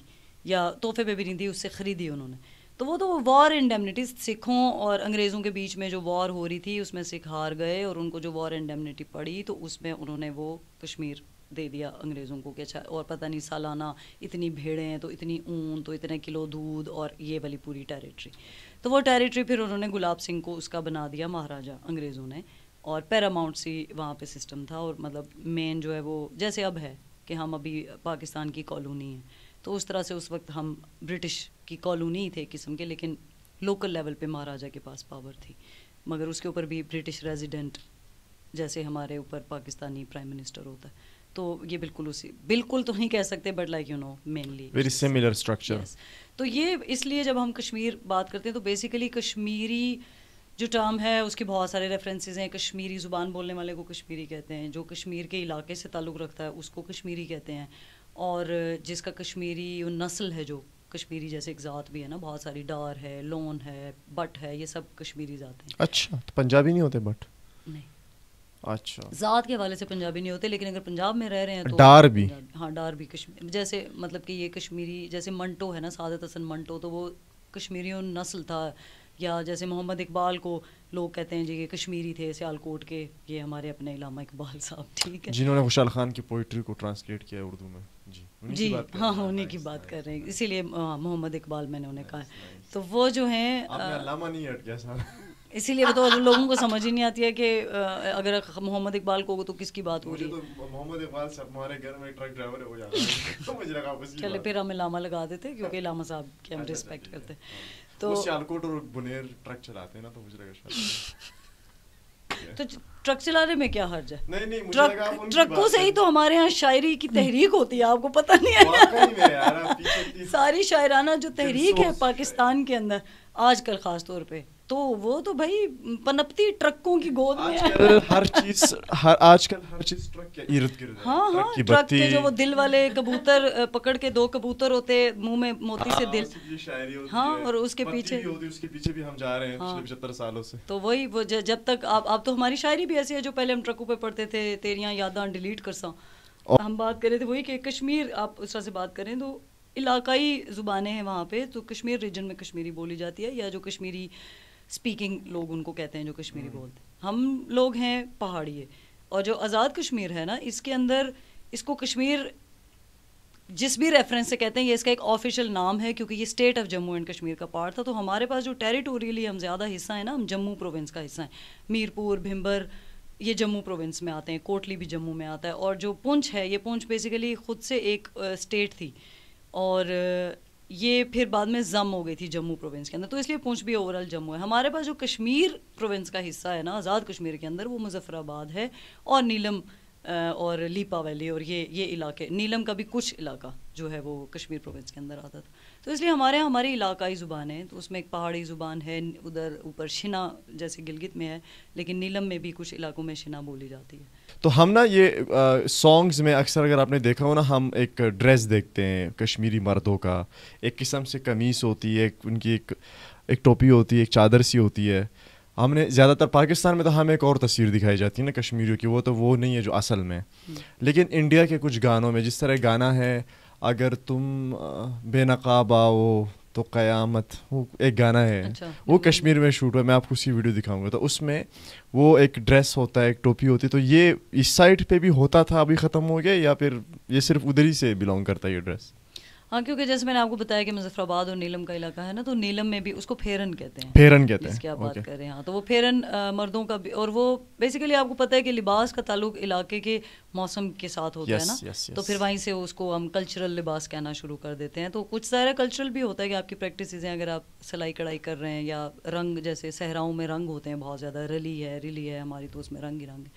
या तोहफे पे भी नहीं दी उससे ख़रीदी उन्होंने तो वो तो वॉर इंडेमनिटी सिखों और अंग्रेज़ों के बीच में जो वॉर हो रही थी उसमें सिख हार गए और उनको जो वॉर इंडेमनिटी पड़ी तो उसमें उन्होंने वो कश्मीर दे दिया अंग्रेज़ों को कि अच्छा और पता नहीं सालाना इतनी भेड़ें तो इतनी ऊन तो इतने किलो दूध और ये वाली पूरी टेरिटरी तो वो टेरिटरी फिर उन्होंने गुलाब सिंह को उसका बना दिया महाराजा अंग्रेज़ों ने और पैरामाउंट सी वहाँ पे सिस्टम था और मतलब मेन जो है वो जैसे अब है कि हम अभी पाकिस्तान की कॉलोनी है तो उस तरह से उस वक्त हम ब्रिटिश की कॉलोनी ही थे एक किस्म के लेकिन लोकल लेवल पे महाराजा के पास पावर थी मगर उसके ऊपर भी ब्रिटिश रेजिडेंट जैसे हमारे ऊपर पाकिस्तानी प्राइम मिनिस्टर होता है तो ये बिल्कुल उसी बिल्कुल तो नहीं कह सकते but like you know mainly very
similar structure
तो ये इसलिए जब हम कश्मीर बात करते हैं तो बेसिकली कश्मीरी जो टर्म है उसके बहुत सारे रेफरेंसेस हैं कश्मीरी ज़ुबान बोलने वाले को कश्मीरी कहते हैं जो कश्मीर के इलाके से ताल्लुक़ रखता है उसको कश्मीरी कहते हैं और जिसका कश्मीरी नस्ल है जो कश्मीरी जैसे एक ज़ात भी है ना बहुत सारी डार है लोन है बट है ये सब कश्मीरी ज़ात
हैं अच्छा तो पंजाबी नहीं होते बट नहीं अच्छा
ज़ात के हवाले से पंजाबी नहीं होते लेकिन अगर पंजाब में रह रहे हैं तो डार भी हाँ डार भी कश्मीर जैसे मतलब कि ये कश्मीरी जैसे मंटो है ना सादत हसन मंटो तो वो कश्मीरी नस्ल था या जैसे मोहम्मद इकबाल को लोग कहते हैं जी ये कश्मीरी थे सियालकोट के ये हमारे अपने इलामा इकबाल साहब ठीक है जिन्होंने
खुशाल खान की पोइट्री को ट्रांसलेट किया उर्दू में जी जी
हाँ उन्हीं की बात कर रहे हाँ, हैं हाँ, इसीलिए हाँ, मोहम्मद इकबाल मैंने उन्हें कहा तो वो जो हैं इसीलिए तो लोगों को समझ ही नहीं आती है कि अगर मोहम्मद इकबाल को तो किसकी बात हो रही है
तो मोहम्मद इकबाल साहब हमारे घर में ट्रक ड्राइवर हो जाता है तो चले फिर
हम लामा लगा देते क्योंकि लामा साहब की हम रिस्पेक्ट अच्छा, अच्छा, करते हैं तो
सियालकोट और तो बुनेर ट्रक चलाते हैं ना तो मुझे लगा तो
ट्रक चलाने में क्या हर्ज है नहीं नहीं ट्रक ट्रकों से ही तो हमारे यहाँ शायरी की तहरीक होती है आपको पता नहीं है सारी शायराना जो तहरीक है पाकिस्तान के अंदर आजकल खास तौर पे तो वो तो भाई पनपती ट्रकों की गोद में हर चीज
हर आजकल हर चीज ट्रक के इर्द गिर्द
हाँ हाँ ट्रक, ट्रक के जो वो दिल वाले कबूतर पकड़ के दो कबूतर होते मुंह में मोती से हाँ, दिल हाँ और उसके पीछे
उसके पीछे भी हम जा रहे हैं पिछले हाँ। पिछहत्तर सालों से
तो वही वो जब तक आप आप तो हमारी शायरी भी ऐसी है जो पहले हम ट्रकों पे पढ़ते थे तेरिया यादा डिलीट कर सा हम बात कर रहे थे वही कि कश्मीर आप उस तरह से बात करें तो इलाकाई ज़ुबानें हैं वहाँ पे तो कश्मीर रीजन में कश्मीरी बोली जाती है या जो कश्मीरी स्पीकिंग लोग उनको कहते हैं जो कश्मीरी hmm. बोलते हैं हम लोग हैं पहाड़ी है। और जो आज़ाद कश्मीर है ना इसके अंदर इसको कश्मीर जिस भी रेफरेंस से कहते हैं ये इसका एक ऑफिशियल नाम है क्योंकि ये state of Jammu and Kashmir का पार्ट था तो हमारे पास जो टेरिटोरियली हम ज़्यादा हिस्सा है ना हम जम्मू प्रोविंस का हिस्सा है मीरपुर भिम्बर ये जम्मू प्रोविंस में आते हैं कोटली भी जम्मू में आता है और जो पुंछ है ये पुंछ बेसिकली ख़ुद से एक स्टेट थी और ये फिर बाद में जम हो गई थी जम्मू प्रोविंस के अंदर तो इसलिए पूंछ भी ओवरऑल जम्मू है हमारे पास जो कश्मीर प्रोविंस का हिस्सा है ना आज़ाद कश्मीर के अंदर वो मुजफ्फराबाद है और नीलम और लीपा वैली और ये ये इलाके नीलम का भी कुछ इलाका जो है वो कश्मीर प्रोविंस के अंदर आता था तो इसलिए हमारे यहाँ हमारी इलाकाई ज़ुबान है तो उसमें एक पहाड़ी ज़ुबान है उधर ऊपर शिना जैसे गिलगित में है लेकिन नीलम में भी कुछ इलाकों में शिना बोली जाती है
तो हम ना ये सॉन्ग्स में अक्सर अगर आपने देखा हो ना हम एक ड्रेस देखते हैं कश्मीरी मर्दों का एक किस्म से कमीज़ होती है एक उनकी एक एक टोपी होती है एक चादर सी होती है हमने ज़्यादातर पाकिस्तान में तो हमें एक और तस्वीर दिखाई जाती है ना कश्मीरियों की वो तो वो नहीं है जो असल में हम्म। लेकिन इंडिया के कुछ गानों में जिस तरह गाना है अगर तुम बेनकाब आओ तो क़यामत वो एक गाना है अच्छा। वो कश्मीर में शूट हुआ मैं आपको उसकी वीडियो दिखाऊंगा तो उसमें वो एक ड्रेस होता है एक टोपी होती है तो ये इस साइड पे भी होता था अभी ख़त्म हो गया या फिर ये सिर्फ उधर ही से बिलोंग करता है ये ड्रेस
हाँ क्योंकि जैसे मैंने आपको बताया कि मुजफ्फराबाद और नीलम का इलाका है ना तो नीलम में भी उसको फेरन कहते हैं फेरन कहते हैं क्या बात कर रहे हैं हाँ तो वो फेरन आ, मर्दों का भी और वो बेसिकली आपको पता है कि लिबास का ताल्लुक इलाके के मौसम के साथ होता yes, है ना yes, yes. तो फिर वहीं से उसको हम कल्चरल लिबास कहना शुरू कर देते हैं तो कुछ सारा कल्चरल भी होता है कि आपकी प्रैक्टिस हैं अगर आप सिलाई कढ़ाई कर रहे हैं या रंग जैसे सहराओं में रंग होते हैं बहुत ज़्यादा रली है रिली है हमारी तो उसमें रंग ही रंग है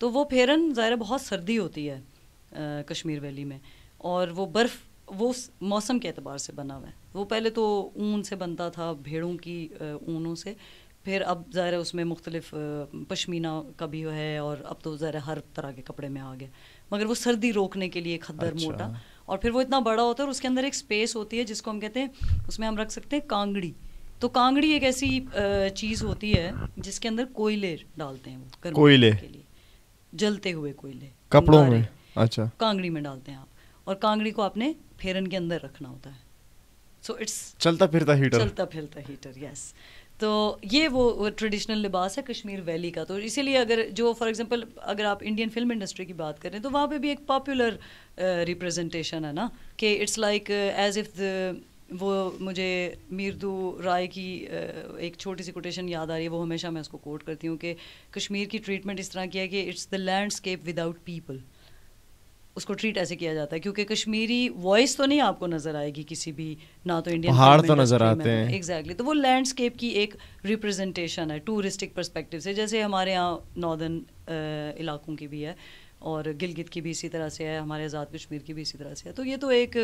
तो वो फेरन ज़ाहिर बहुत सर्दी होती है कश्मीर वैली में और वो बर्फ़ वो मौसम के अतबार से बना हुआ है वो पहले तो ऊन से बनता था भेड़ों की ऊनों से फिर अब ज़ाहिर उसमें मुख्तलिफ पशमीना का भी है और अब तो ज़ाहिर हर तरह के कपड़े में आ गया मगर वो सर्दी रोकने के लिए खद्दर अच्छा। मोटा और फिर वो इतना बड़ा होता है और उसके अंदर एक स्पेस होती है जिसको हम कहते हैं उसमें हम रख सकते हैं कांगड़ी तो कांगड़ी एक ऐसी चीज़ होती है जिसके अंदर कोयले डालते हैं वो कोयले के लिए जलते हुए कोयले
कपड़ों में अच्छा
कांगड़ी में डालते हैं आप और कांगड़ी को आपने फेरन के अंदर रखना होता है सो so इट्स चलता फिरता हीटर चलता फिरता हीटर यस तो ये वो ट्रेडिशनल लिबास है कश्मीर वैली का तो इसीलिए अगर जो फॉर एग्जांपल अगर आप इंडियन फिल्म इंडस्ट्री की बात करें तो वहाँ पे भी एक पॉपुलर रिप्रेजेंटेशन uh, है ना कि इट्स लाइक एज इफ वो मुझे मीरदू राय की uh, एक छोटी सी कोटेशन याद आ रही है वो हमेशा मैं उसको कोट करती हूँ कि कश्मीर की ट्रीटमेंट इस तरह की है कि it's the landscape without people उसको ट्रीट ऐसे किया जाता है क्योंकि कश्मीरी वॉइस तो नहीं आपको नजर आएगी किसी भी ना तो इंडियन पहाड़ तो नजर आते हैं एग्जैक्टली exactly. तो वो लैंडस्केप की एक रिप्रेजेंटेशन है टूरिस्टिक परस्पेक्टिव से जैसे हमारे यहाँ नॉर्दर्न इलाकों की भी है और गिलगित की भी इसी तरह से है हमारे आज़ाद कश्मीर की भी इसी तरह से है तो ये तो एक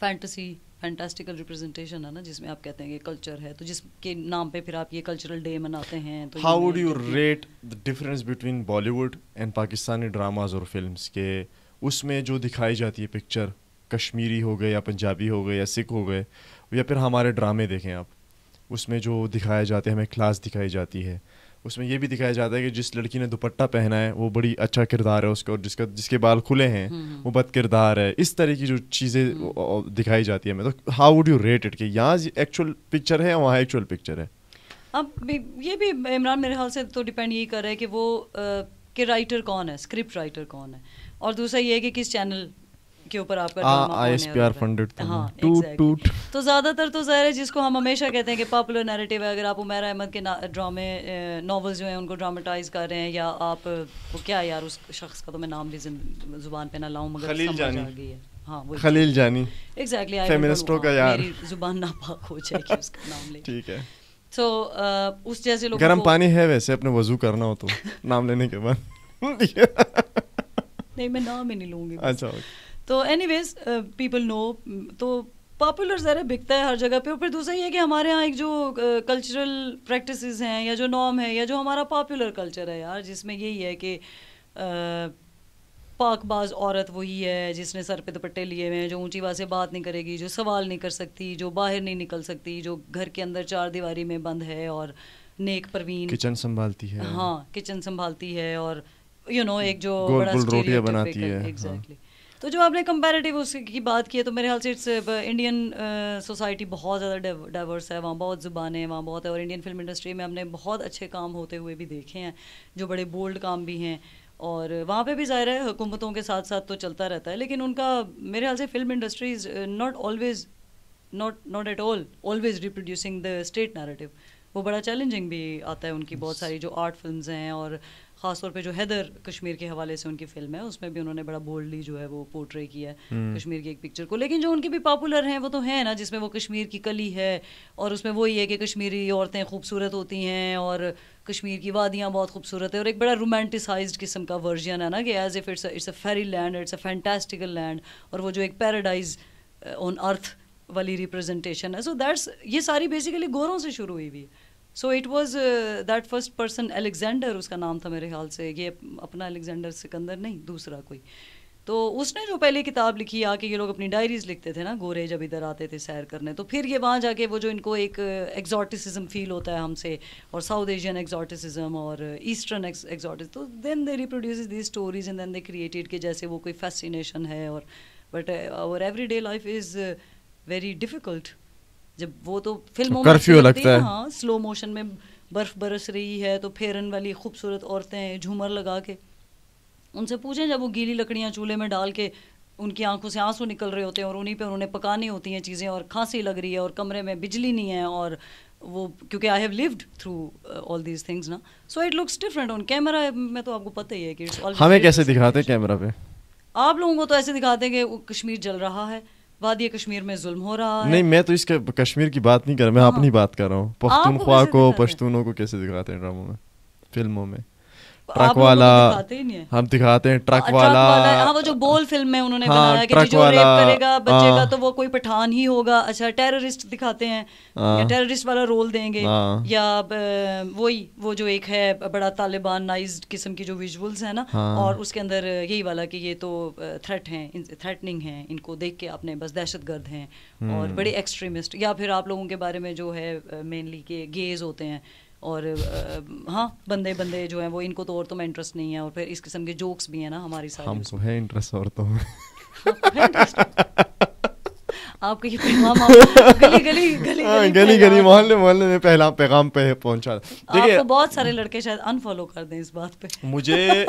फैंटसी फैंटास्टिकल रिप्रेजेंटेशन है ना जिसमें आप कहते हैं कि कल्चर है तो जिसके नाम पे फिर आप ये कल्चरल डे मनाते हैं तो how would you rate
the difference between Bollywood and Pakistani dramas और फिल्म के उसमें जो दिखाई जाती है पिक्चर कश्मीरी हो गए या पंजाबी हो गए या सिख हो गए या फिर हमारे ड्रामे देखें आप उसमें जो दिखाए जाते हैं हमें क्लास दिखाई जाती है उसमें ये भी दिखाया जाता है कि जिस लड़की ने दुपट्टा पहना है वो बड़ी अच्छा किरदार है उसका और जिसका जिसके बाल खुले हैं हम्म, हम्म। वो बद किरदार है इस तरह की जो चीज़ें हम्म। दिखाई जाती है हमें तो how would you rate it कि यहाँ एक्चुअल पिक्चर है वहाँ एक्चुअल पिक्चर है
अब ये भी इमरान मेरे ख्याल से तो डिपेंड यही कर रहा है कि वो के राइटर कौन है स्क्रिप्ट राइटर कौन है और दूसरा ये है कि किस चैनल के ऊपर आपका हाँ, तो ज्यादातर तो जाहिर है जिसको हम हमेशा कहते हैं कि पॉपुलर नैरेटिव है अगर आप उमेर अहमद के ड्रामे नॉवेल्स जो हैं उनको ड्रामेटाइज कर रहे हैं या आप वो क्या यार उस शख्स का तो मैं नाम भी जुबान पे ना लाऊं मगर समझ आ हाँ खलील जानी एग्जैक्टली फेमिनिस्टों का यार जुबान नापाक हो जाएगी उसका नाम ले ठीक है तो उस जैसे लोग गर्म पानी
है वैसे अपने वजू करना हो तो नाम लेने के बाद
नहीं मैं नाम ही नहीं लूंगी अच्छा तो एनी वेज पीपल नो तो पॉपुलर ज़रा बिकता है हर जगह पे फिर दूसरा ये है कि हमारे यहाँ एक जो कल्चरल uh, हैं या जो नॉर्म है या जो हमारा पॉपुलर कल्चर है यार जिसमें यही है कि uh, पाकबाज औरत वही है जिसने सर पे दुपट्टे लिए हुए हैं जो ऊंची बात से बात नहीं करेगी जो सवाल नहीं कर सकती जो बाहर नहीं निकल सकती जो घर के अंदर चार दीवारी में बंद है और नेक प्रवीण किचन
संभालती है हाँ
किचन संभालती है और यू you नो know, एक जो बड़ा बनाती है एग्जैक्टली हाँ। तो जो आपने कंपेरेटिव उसकी बात की है तो मेरे ख्याल से इट्स इंडियन सोसाइटी बहुत ज़्यादा डाइवर्स है वहाँ बहुत ज़ुबानें हैं वहाँ बहुत है और इंडियन फिल्म इंडस्ट्री में हमने बहुत अच्छे काम होते हुए भी देखे हैं जो बड़े बोल्ड काम भी हैं और वहाँ पे भी ज़ाहिर है हुकूमतों के साथ साथ तो चलता रहता है लेकिन उनका मेरे ख्याल से film industry is not always not not at all always reproducing the state narrative वो बड़ा चैलेंजिंग भी आता है उनकी बहुत सारी जो आर्ट फिल्म हैं और ख़ास तौर पे जो हैदर कश्मीर के हवाले से उनकी फिल्म है उसमें भी उन्होंने बड़ा बोल्डली जो है वो पोर्ट्रे किया है हम्म। कश्मीर की एक पिक्चर को लेकिन जो उनकी भी पॉपुलर हैं वो तो हैं ना जिसमें वो कश्मीर की कली है और उसमें वही है कि कश्मीरी औरतें खूबसूरत होती हैं और कश्मीर की वादियाँ बहुत खूबसूरत है और एक बड़ा रोमांटिसाइज किस्म का वर्जन है ना कि as if it's it's a fairy land it's a fantastical land और वो जो एक पैराडाइज ऑन अर्थ वाली रिप्रेजेंटेशन है सो दैट्स ये सारी बेसिकली गोरों से शुरू हुई हुई है so it was that first person Alexander उसका नाम था मेरे ख्याल से ये अपना अलेक्जेंडर सिकंदर नहीं दूसरा कोई तो उसने जो पहले किताब लिखी आके ये लोग अपनी डायरीज लिखते थे ना गोरे जब इधर आते थे सैर करने तो फिर ये वहाँ जाके वो जो इनको एक एग्जॉटिसिज्म uh, फील होता है हमसे और साउथ एशियन एग्जॉटिसिज्म और ईस्टर्न एग्जॉटिस तो then they reproduce these stories and then they created के जैसे वो कोई फैसिनेशन है और but our every day life is very difficult जब वो तो फिल्मों में लगता है हाँ स्लो मोशन में बर्फ बरस रही है तो फेरन वाली खूबसूरत औरतें झूमर लगा के उनसे पूछें जब वो गीली लकड़ियाँ चूल्हे में डाल के उनकी आंखों से आंसू निकल रहे होते हैं और उन्हीं पे उन्होंने पकानी होती हैं चीज़ें और खांसी लग रही है और कमरे में बिजली नहीं है और वो क्योंकि I have lived through all these things ना so it looks different on camera में तो आपको पता ही है कि हमें कैसे
दिखाते हैं कैमरा पे
आप लोगों को तो ऐसे दिखाते हैं कि कश्मीर जल रहा है वादी कश्मीर में जुल्म हो रहा है नहीं
मैं तो इसके कश्मीर की बात नहीं कर रहा मैं हाँ। अपनी बात कर रहा हूँ पख्तूनख्वा को पश्तूनों को कैसे दिखाते हैं ड्रामों में फिल्मों में
ट्रक वाला तो हम दिखाते हैं ट्रक वाला हाँ वो जो बोल फिल्म में उन्होंने हाँ, बनाया कि जो रेप करेगा बचेगा हाँ। तो वो कोई पठान ही होगा अच्छा टेररिस्ट दिखाते हैं हाँ, या टेररिस्ट वाला रोल देंगे हाँ, या वही वो वो जो एक है बड़ा तालिबान नाइज किस्म की जो विजुअल्स है ना हाँ, और उसके अंदर यही वाला कि ये तो थ्रेट है थ्रेटनिंग है इनको देख के आपने बस दहशतगर्द हैं और हम्म। बड़े एक्सट्रीमिस्ट या फिर आप लोगों के बारे में जो है मेनली के गेज होते हैं और हाँ बंदे बंदे जो हैं वो इनको तो औरतों में इंटरेस्ट नहीं है और फिर इस किस्म के जोक्स भी हैं ना हमारी सारी हमको
है इंटरेस्ट औरतों में
आपके ये पैगाम गली गली हाँ,
मोहल्ले मोहल्ले में पहला पैगाम पे पहुंचा देखिए आपको तो
बहुत सारे लड़के शायद अनफॉलो कर दें इस बात पे मुझे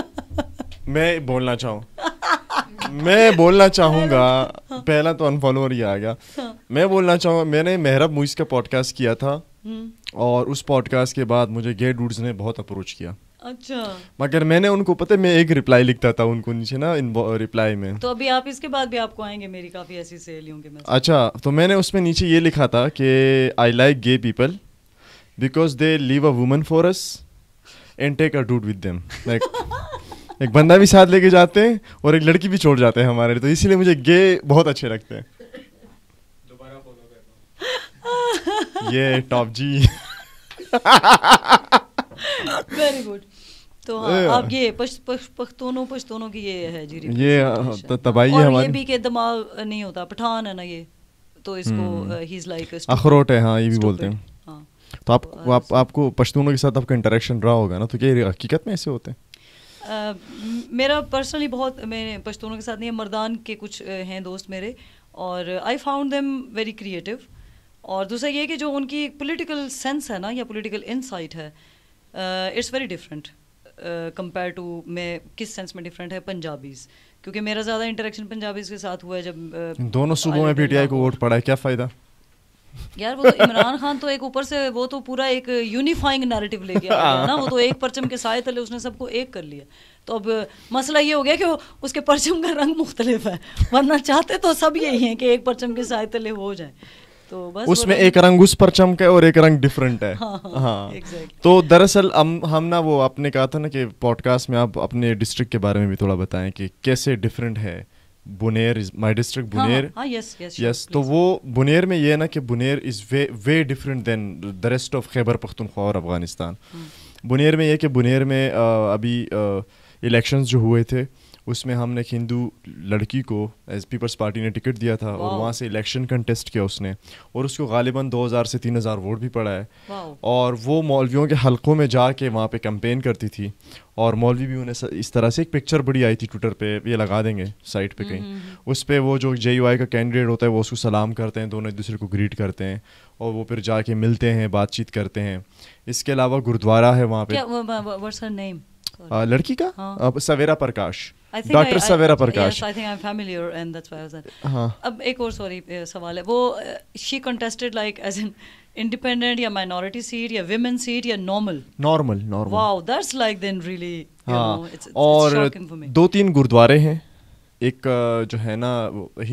मैं बोलना चाहूँ मैं बोलना चाहूंगा हाँ। पहला तो अनफॉलोअर ही आ गया हाँ। मैं बोलना चाहूंगा मैंने मेहरब मुइस का पॉडकास्ट किया था हम्म। और उस पॉडकास्ट के बाद मुझे गे डूड्स ने बहुत अप्रोच किया अच्छा मगर मैंने उनको पता है मैं एक रिप्लाई लिखता था उनको नीचे ना इन रिप्लाई में
तो अभी आप इसके बाद भी आपको आएंगे मेरी काफ़ी ऐसी सहेलियों के मैसेज
अच्छा तो मैंने उसमें नीचे ये लिखा था कि I like gay people because they leave a woman for us and take a dude with them like एक बंदा भी साथ लेके जाते हैं और एक लड़की भी छोड़ जाते हैं हमारे तो इसीलिए मुझे गे बहुत अच्छे लगते हैं ये टॉप जी वेरी
गुड तो हाँ, अब ये पख्तूनों पख्तूनों की ये है जी ये हाँ, तबाही है हमारी ये भी के दिमाग नहीं होता पठान है ना ये तो इसको ही इज लाइक अखरोट
है हाँ ये भी बोलते हैं हाँ। तो आप, तो आप आपको पश्तूनों के साथ आपका इंटरेक्शन रहा होगा ना तो क्या हकीकत में ऐसे होते हैं
Uh, मेरा पर्सनली बहुत मैंने पश्तूनों के साथ नहीं है मर्दान के कुछ uh, हैं दोस्त मेरे और I found them very creative और दूसरा ये कि जो उनकी पॉलिटिकल सेंस है ना या पॉलिटिकल इनसाइट है it's very different compare to मैं किस सेंस में डिफरेंट है पंजाबीज क्योंकि मेरा ज़्यादा इंटरेक्शन पंजाबीज के साथ हुआ है जब uh, दोनों सूबों में
पीटीआई को वोट पड़ा है क्या फ़ायदा
यार वो तो इमरान खान तो एक ऊपर से वो तो पूरा एक यूनिफाइंग नैरेटिव लेके आ गया ना वो तो एक परचम के साए तले उसने सबको एक कर लिया तो अब मसला ये हो गया कि वो उसके परचम का रंग मुख्तलिफ है वरना चाहते तो सब यही है कि एक परचम के साए तले हो जाए तो बस उसमें एक रंग
उस पर चमक है और एक रंग डिफरेंट है हाँ, हाँ exactly. तो दरअसल हम हम ना वो आपने कहा था ना कि पॉडकास्ट में आप अपने डिस्ट्रिक्ट के बारे में भी थोड़ा बताएं कि कैसे डिफरेंट है Buner is my district Buner yes yes yes तो वो बुनेर में ये है ना कि Buner is way way different than the rest of Khyber Pakhtunkhwa और अफगानिस्तान हम्म। बुनेर में ये कि बुनेर में अभी इलेक्शंस जो हुए थे उसमें हमने एक हिंदू लड़की को एज पीपल्स पार्टी ने टिकट दिया था और वहाँ से इलेक्शन कंटेस्ट किया उसने और उसको गालिबा दो हज़ार से तीन हज़ार वोट भी पड़ा है और वो मौलवियों के हलकों में जा के वहाँ पर कंपेन करती थी और मौलवी भी उन्हें इस तरह से एक पिक्चर बड़ी आई थी ट्विटर पर ये लगा देंगे साइट पर कहीं हम्म, हम्म, हम्म। उस पर वो जो जे यू आई का कैंडिडेट होता है वो उसको सलाम करते हैं दोनों एक दूसरे को ग्रीट करते हैं और वो फिर जाके मिलते हैं बातचीत करते हैं इसके अलावा गुरुद्वारा है वहाँ
पर लड़की का हाँ।
Savera Prakash doctor Savera Prakash
I think I am familiar and that's why I was that अब एक और सॉरी uh, सवाल है वो she contested like as in independent या माइनॉरिटी सीट या वुमेन सीट या normal
normal normal wow
that's like then really you know it's और
दो तीन गुरुद्वारे हैं एक uh, जो है ना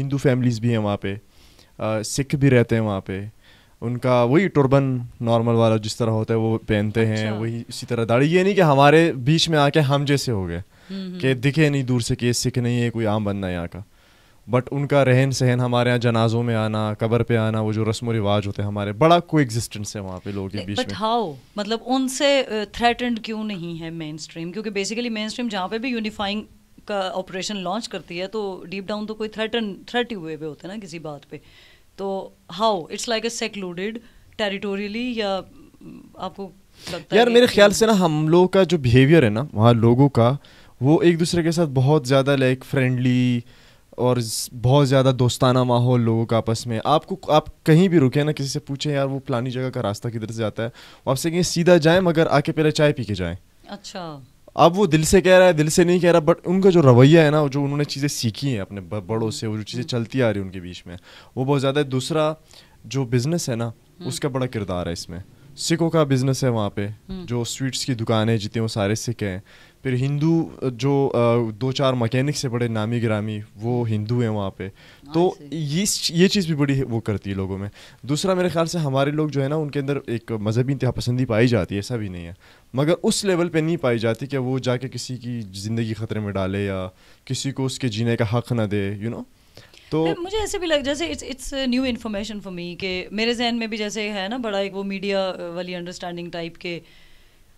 हिंदू फैमिलीज भी हैं वहाँ पे uh, सिख भी रहते हैं वहाँ पे उनका वही टर्बन नॉर्मल वाला जिस तरह होता है वो पहनते अच्छा। हैं वही इसी तरह दाढ़ी ये नहीं कि हमारे बीच में आके हम जैसे हो गए कि दिखे नहीं दूर से कि सिख नहीं है कोई आम बंदा यहाँ का बट उनका रहन सहन हमारे यहाँ जनाजों में आना कबर पे आना वो जो रस्म रिवाज होते हैं हमारे बड़ा को एग्जिस्टेंस है वहाँ पे लोगों के बीच में
हाउ मतलब उनसे थ्रेटेंड क्यों नहीं है मेन स्ट्रीम क्योंकि बेसिकली मेन स्ट्रीम जहाँ पे भी यूनिफाइंग का ऑपरेशन लॉन्च करती है तो डीप डाउन तो कोई थ्रेटन थ्रेट हुए हुए होते हैं ना किसी बात पे तो how it's like a secluded territorially या आपको लगता यार है मेरे ख्याल
से ना हम लोग का जो बिहेवियर है ना वहाँ लोगों का वो एक दूसरे के साथ बहुत ज़्यादा लाइक फ्रेंडली और बहुत ज़्यादा दोस्ताना माहौल लोगों का आपस में आपको आप कहीं भी रुके ना किसी से पूछें यार वो फलानी जगह का रास्ता किधर से जाता है वो आपसे कहीं सीधा जाएँ मगर आके पहले चाय पी के जाएँ अच्छा अब वो दिल से कह रहा है दिल से नहीं कह रहा बट उनका जो रवैया है ना जो उन्होंने चीज़ें सीखी हैं अपने बड़ों से वो जो चीज़ें चलती आ रही उनके बीच में वो बहुत ज़्यादा है दूसरा जो बिज़नेस है ना हम्म। उसका बड़ा किरदार है इसमें सिखों का बिज़नेस है वहाँ पे हम्म। जो स्वीट्स की दुकानें जितने वो सारे सिख हैं फिर हिंदू जो दो चार मकैनिक से बड़े नामी ग्रामी वो हिंदू हैं वहाँ पे तो ये ये चीज़ भी बड़ी वो करती है लोगों में दूसरा मेरे ख्याल से हमारे लोग जो है ना उनके अंदर एक मजहबी इंतहा पसंदी पाई जाती है ऐसा भी नहीं है मगर उस लेवल पे नहीं पाई जाती कि वो जाके किसी की ज़िंदगी ख़तरे में डाले या किसी को उसके जीने का हक ना दे यू you नो know? तो
मुझे ऐसे भी लग जैसे it's it's new information for me कि मेरे जहन में भी जैसे है ना बड़ा एक वो मीडिया वाली अंडरस्टैंडिंग टाइप के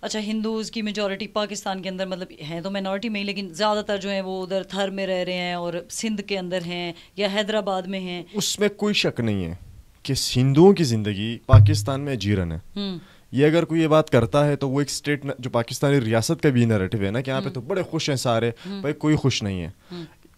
अच्छा हिंदूज़ की मेजोरिटी पाकिस्तान के अंदर मतलब हैं तो माइनॉरिटी में ही लेकिन ज़्यादातर जो है वो उधर थर में रह रहे हैं और सिंध के अंदर हैं या हैदराबाद में हैं
उसमें कोई शक नहीं है कि हिंदुओं की ज़िंदगी पाकिस्तान में जीरन है हम्म। ये अगर कोई ये बात करता है तो वो एक स्टेट जो पाकिस्तानी रियासत का भी नरेटिव है ना कि यहाँ पे हम्म। तो बड़े खुश हैं सारे हम्म। भाई कोई खुश नहीं है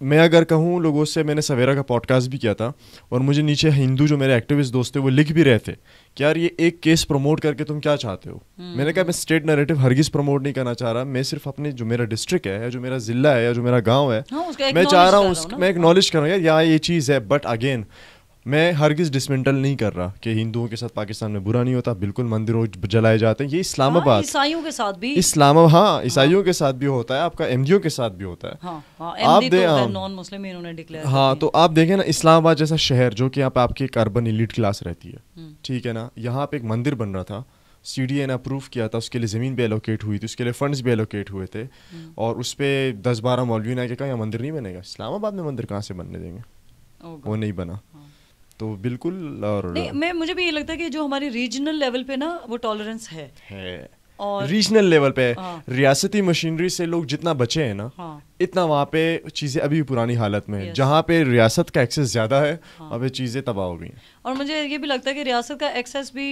मैं अगर कहूँ लोगों से मैंने सवेरा का पॉडकास्ट भी किया था और मुझे नीचे हिंदू जो मेरे एक्टिविस्ट दोस्त थे वो लिख भी रहे थे कि यार ये एक केस प्रमोट करके तुम क्या चाहते हो हम्म। मैंने कहा मैं स्टेट नरेटिव हरगिज प्रमोट नहीं करना चाह रहा मैं सिर्फ अपने जो मेरा डिस्ट्रिक्ट है या जो मेरा जिला है या जो मेरा गाँव है हाँ, मैं चाह रहा हूँ मैं एक्नोलेज कर रहा हूँ यार यहाँ ये चीज़ है बट अगेन मैं हरगिज़ डिसमेंटल नहीं कर रहा कि हिंदुओं के साथ पाकिस्तान में बुरा नहीं होता बिल्कुल मंदिरों जलाए जाते हैं ये इस्लामाबाद हाँ, ईसाइयों के साथ भी इस्लाम हाँ, हाँ ईसाइयों हाँ, के साथ भी होता है आपका एम के साथ भी होता है हाँ, हाँ आप
नॉन मुस्लिम तो इन्होंने हाँ
तो आप देखें ना इस्लामाबाद जैसा शहर जो कि आप आपकी एक अर्बन इलीट क्लास रहती है हम्म। ठीक है ना यहाँ पे एक मंदिर बन रहा था सी डी ए ने अप्रूव किया था उसके लिए ज़मीन भी एलोकेट हुई थी उसके लिए फंड्स भी एलोकेट हुए थे हम्म। और उस पर दस बारह मौलवी ने कहा यहाँ मंदिर नहीं बनेगा इस्लामाबाद में मंदिर कहाँ से बनने देंगे वो नहीं बना तो बिल्कुल और नहीं
मैं मुझे भी ये लगता है कि जो हमारे रीजनल लेवल पे ना वो टॉलरेंस है, है। और रीजनल लेवल पे हाँ।
रियासती मशीनरी से लोग जितना बचे हैं ना हाँ। इतना वहाँ पे चीज़ें अभी पुरानी हालत में है जहाँ पे रियासत का एक्सेस ज़्यादा है हाँ। अभी चीज़ें तबाह हो गई हैं
और मुझे ये भी लगता है कि रियासत का एक्सेस भी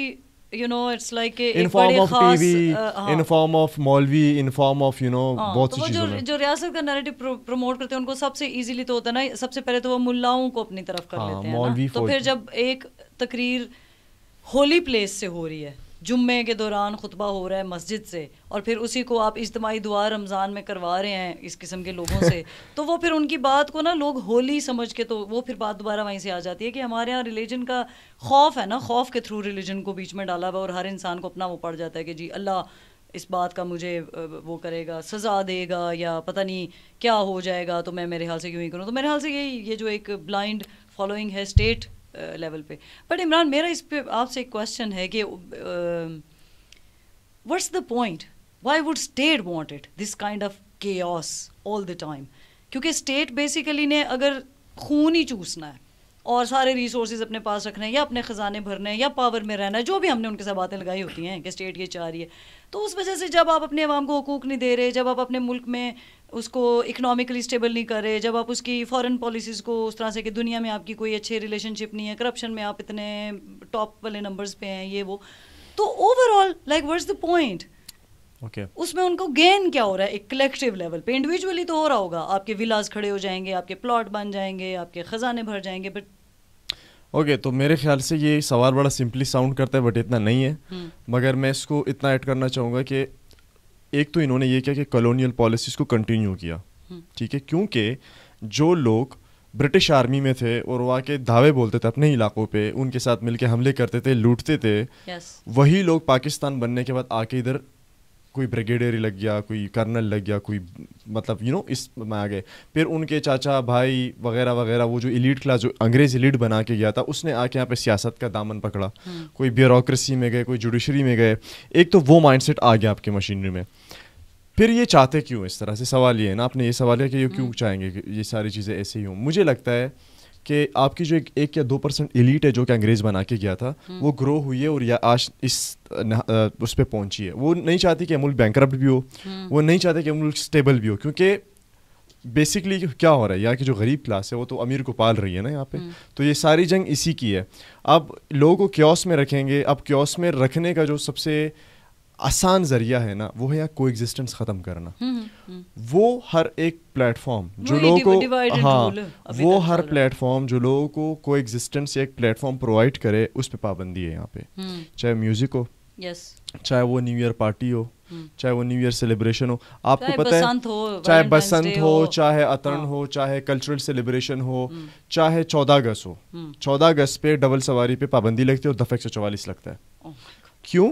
you know it's like in form of TV in
form of मौलवी in form of you know बहुत सी चीजें जो
रियासत का नैरेटिव प्रमोट करते हैं उनको सबसे इजीली तो होता है ना सबसे पहले तो वो मुल्लाओं को अपनी तरफ कर हाँ, लेते हैं तो फिर जब एक तकरीर होली प्लेस से हो रही है जुम्मे के दौरान खुतबा हो रहा है मस्जिद से और फिर उसी को आप इज्तमाही दुआ रमज़ान में करवा रहे हैं इस किस्म के लोगों से तो वो फिर उनकी बात को ना लोग होली समझ के तो वो फिर बात दोबारा वहीं से आ जाती है कि हमारे यहाँ रिलीजन का खौफ है ना खौफ के थ्रू रिलीजन को बीच में डाला हुआ और हर इंसान को अपना वो पड़ जाता है कि जी अल्लाह इस बात का मुझे वो करेगा सज़ा देगा या पता नहीं क्या हो जाएगा तो मैं मेरे हाल से क्यों ही करूँ तो मेरे हाल से यही ये जो एक ब्लाइंड फॉलोइंग है स्टेट लेवल पे बट इमरान मेरा इस पे आपसे एक क्वेश्चन है कि what's the point why would state want it this kind of के ऑल द टाइम क्योंकि स्टेट बेसिकली ने अगर खून ही चूसना है और सारे रिसोर्स अपने पास रखने हैं या अपने ख़जाने भरने हैं या पावर में रहना है जो भी हमने उनके साथ बातें लगाई होती हैं कि स्टेट ये चाह रही है तो उस वजह से जब आप अपने आवाम को हकूक नहीं दे रहे जब आप अपने मुल्क में उसको इकनॉमिकली स्टेबल नहीं कर रहे जब आप उसकी फॉरेन पॉलिसीज़ को उस तरह से कि दुनिया में आपकी कोई अच्छे रिलेशनशिप नहीं है करप्शन में आप इतने टॉप वाले नंबर्स पे हैं ये वो तो overall like what's the point Okay. उसमें उनको गेन क्या हो रहा है एक कलेक्टिव लेवल पे इंडिविजुअली तो हो रहा होगा आपके विलास खड़े हो जाएंगे आपके प्लॉट बन जाएंगे आपके खजाने भर जाएंगे बट
ओके okay, तो मेरे ख्याल से ये सवाल बड़ा सिंपली साउंड करता है बट इतना नहीं है हम्म। मगर मैं इसको इतना ऐड करना चाहूँगा कि एक तो इन्होंने ये किया कि कॉलोनियल पॉलिसीज़ को कंटिन्यू किया हम्म। ठीक है क्योंकि जो लोग ब्रिटिश आर्मी में थे और वहाँ के धावे बोलते थे अपने इलाकों पे उनके साथ मिलके हमले करते थे लूटते थे yes. वही लोग पाकिस्तान बनने के बाद आके इधर कोई ब्रिगेडियर लग गया कोई कर्नल लग गया कोई मतलब यू नो इस में आ गए फिर उनके चाचा भाई वगैरह वगैरह वो जो इलीट क्लास जो अंग्रेज इलीट बना के गया था उसने आके यहाँ पे सियासत का दामन पकड़ा हम्म। कोई ब्यूरोक्रेसी में गए कोई जुडिशरी में गए एक तो वो माइंडसेट आ गया आपकी मशीनरी में फिर ये चाहते क्यों इस तरह से सवाल ये है ना आपने ये सवाल है कि ये हम्म। क्यों चाहेंगे कि ये सारी चीज़ें ऐसे ही हों मुझे लगता है कि आपकी जो एक, एक या दो परसेंट एलिट है जो कि अंग्रेज़ बना के गया था हम्म। वो ग्रो हुई है और या आज इस उस पर पहुंची है वो नहीं चाहती कि मुल्क बैंक भी हो हम्म। वो नहीं चाहते कि मुल्क स्टेबल भी हो क्योंकि बेसिकली क्या हो रहा है यहाँ की जो गरीब क्लास है वो तो अमीर को पाल रही है ना यहाँ पे हम्म। तो ये सारी जंग इसी की है अब लोगों को क्योस में रखेंगे अब क्योस में रखने का जो सबसे आसान जरिया है ना वो है यार को एग्जिस्टेंस ख़त्म करना वो हर एक प्लेटफॉर्म हाँ, जो लोगों को हाँ वो हर प्लेटफॉर्म जो लोगों को को एग्जिस्टेंस एक प्लेटफॉर्म प्रोवाइड करे उस पर पाबंदी है यहाँ पे हम्म। चाहे म्यूज़िक हो चाहे वो न्यू ईयर पार्टी हो हम्म। चाहे वो न्यू ईयर सेलिब्रेशन हो आपको पता है चाहे बसंत हो चाहे अतरण हो चाहे कल्चरल सेलिब्रेशन हाँ। हो हम्म। चाहे चौदह अगस्त हो चौदह अगस्त पे डबल सवारी पे पाबंदी लगती है और दफे से चौवालीस लगता है oh क्यों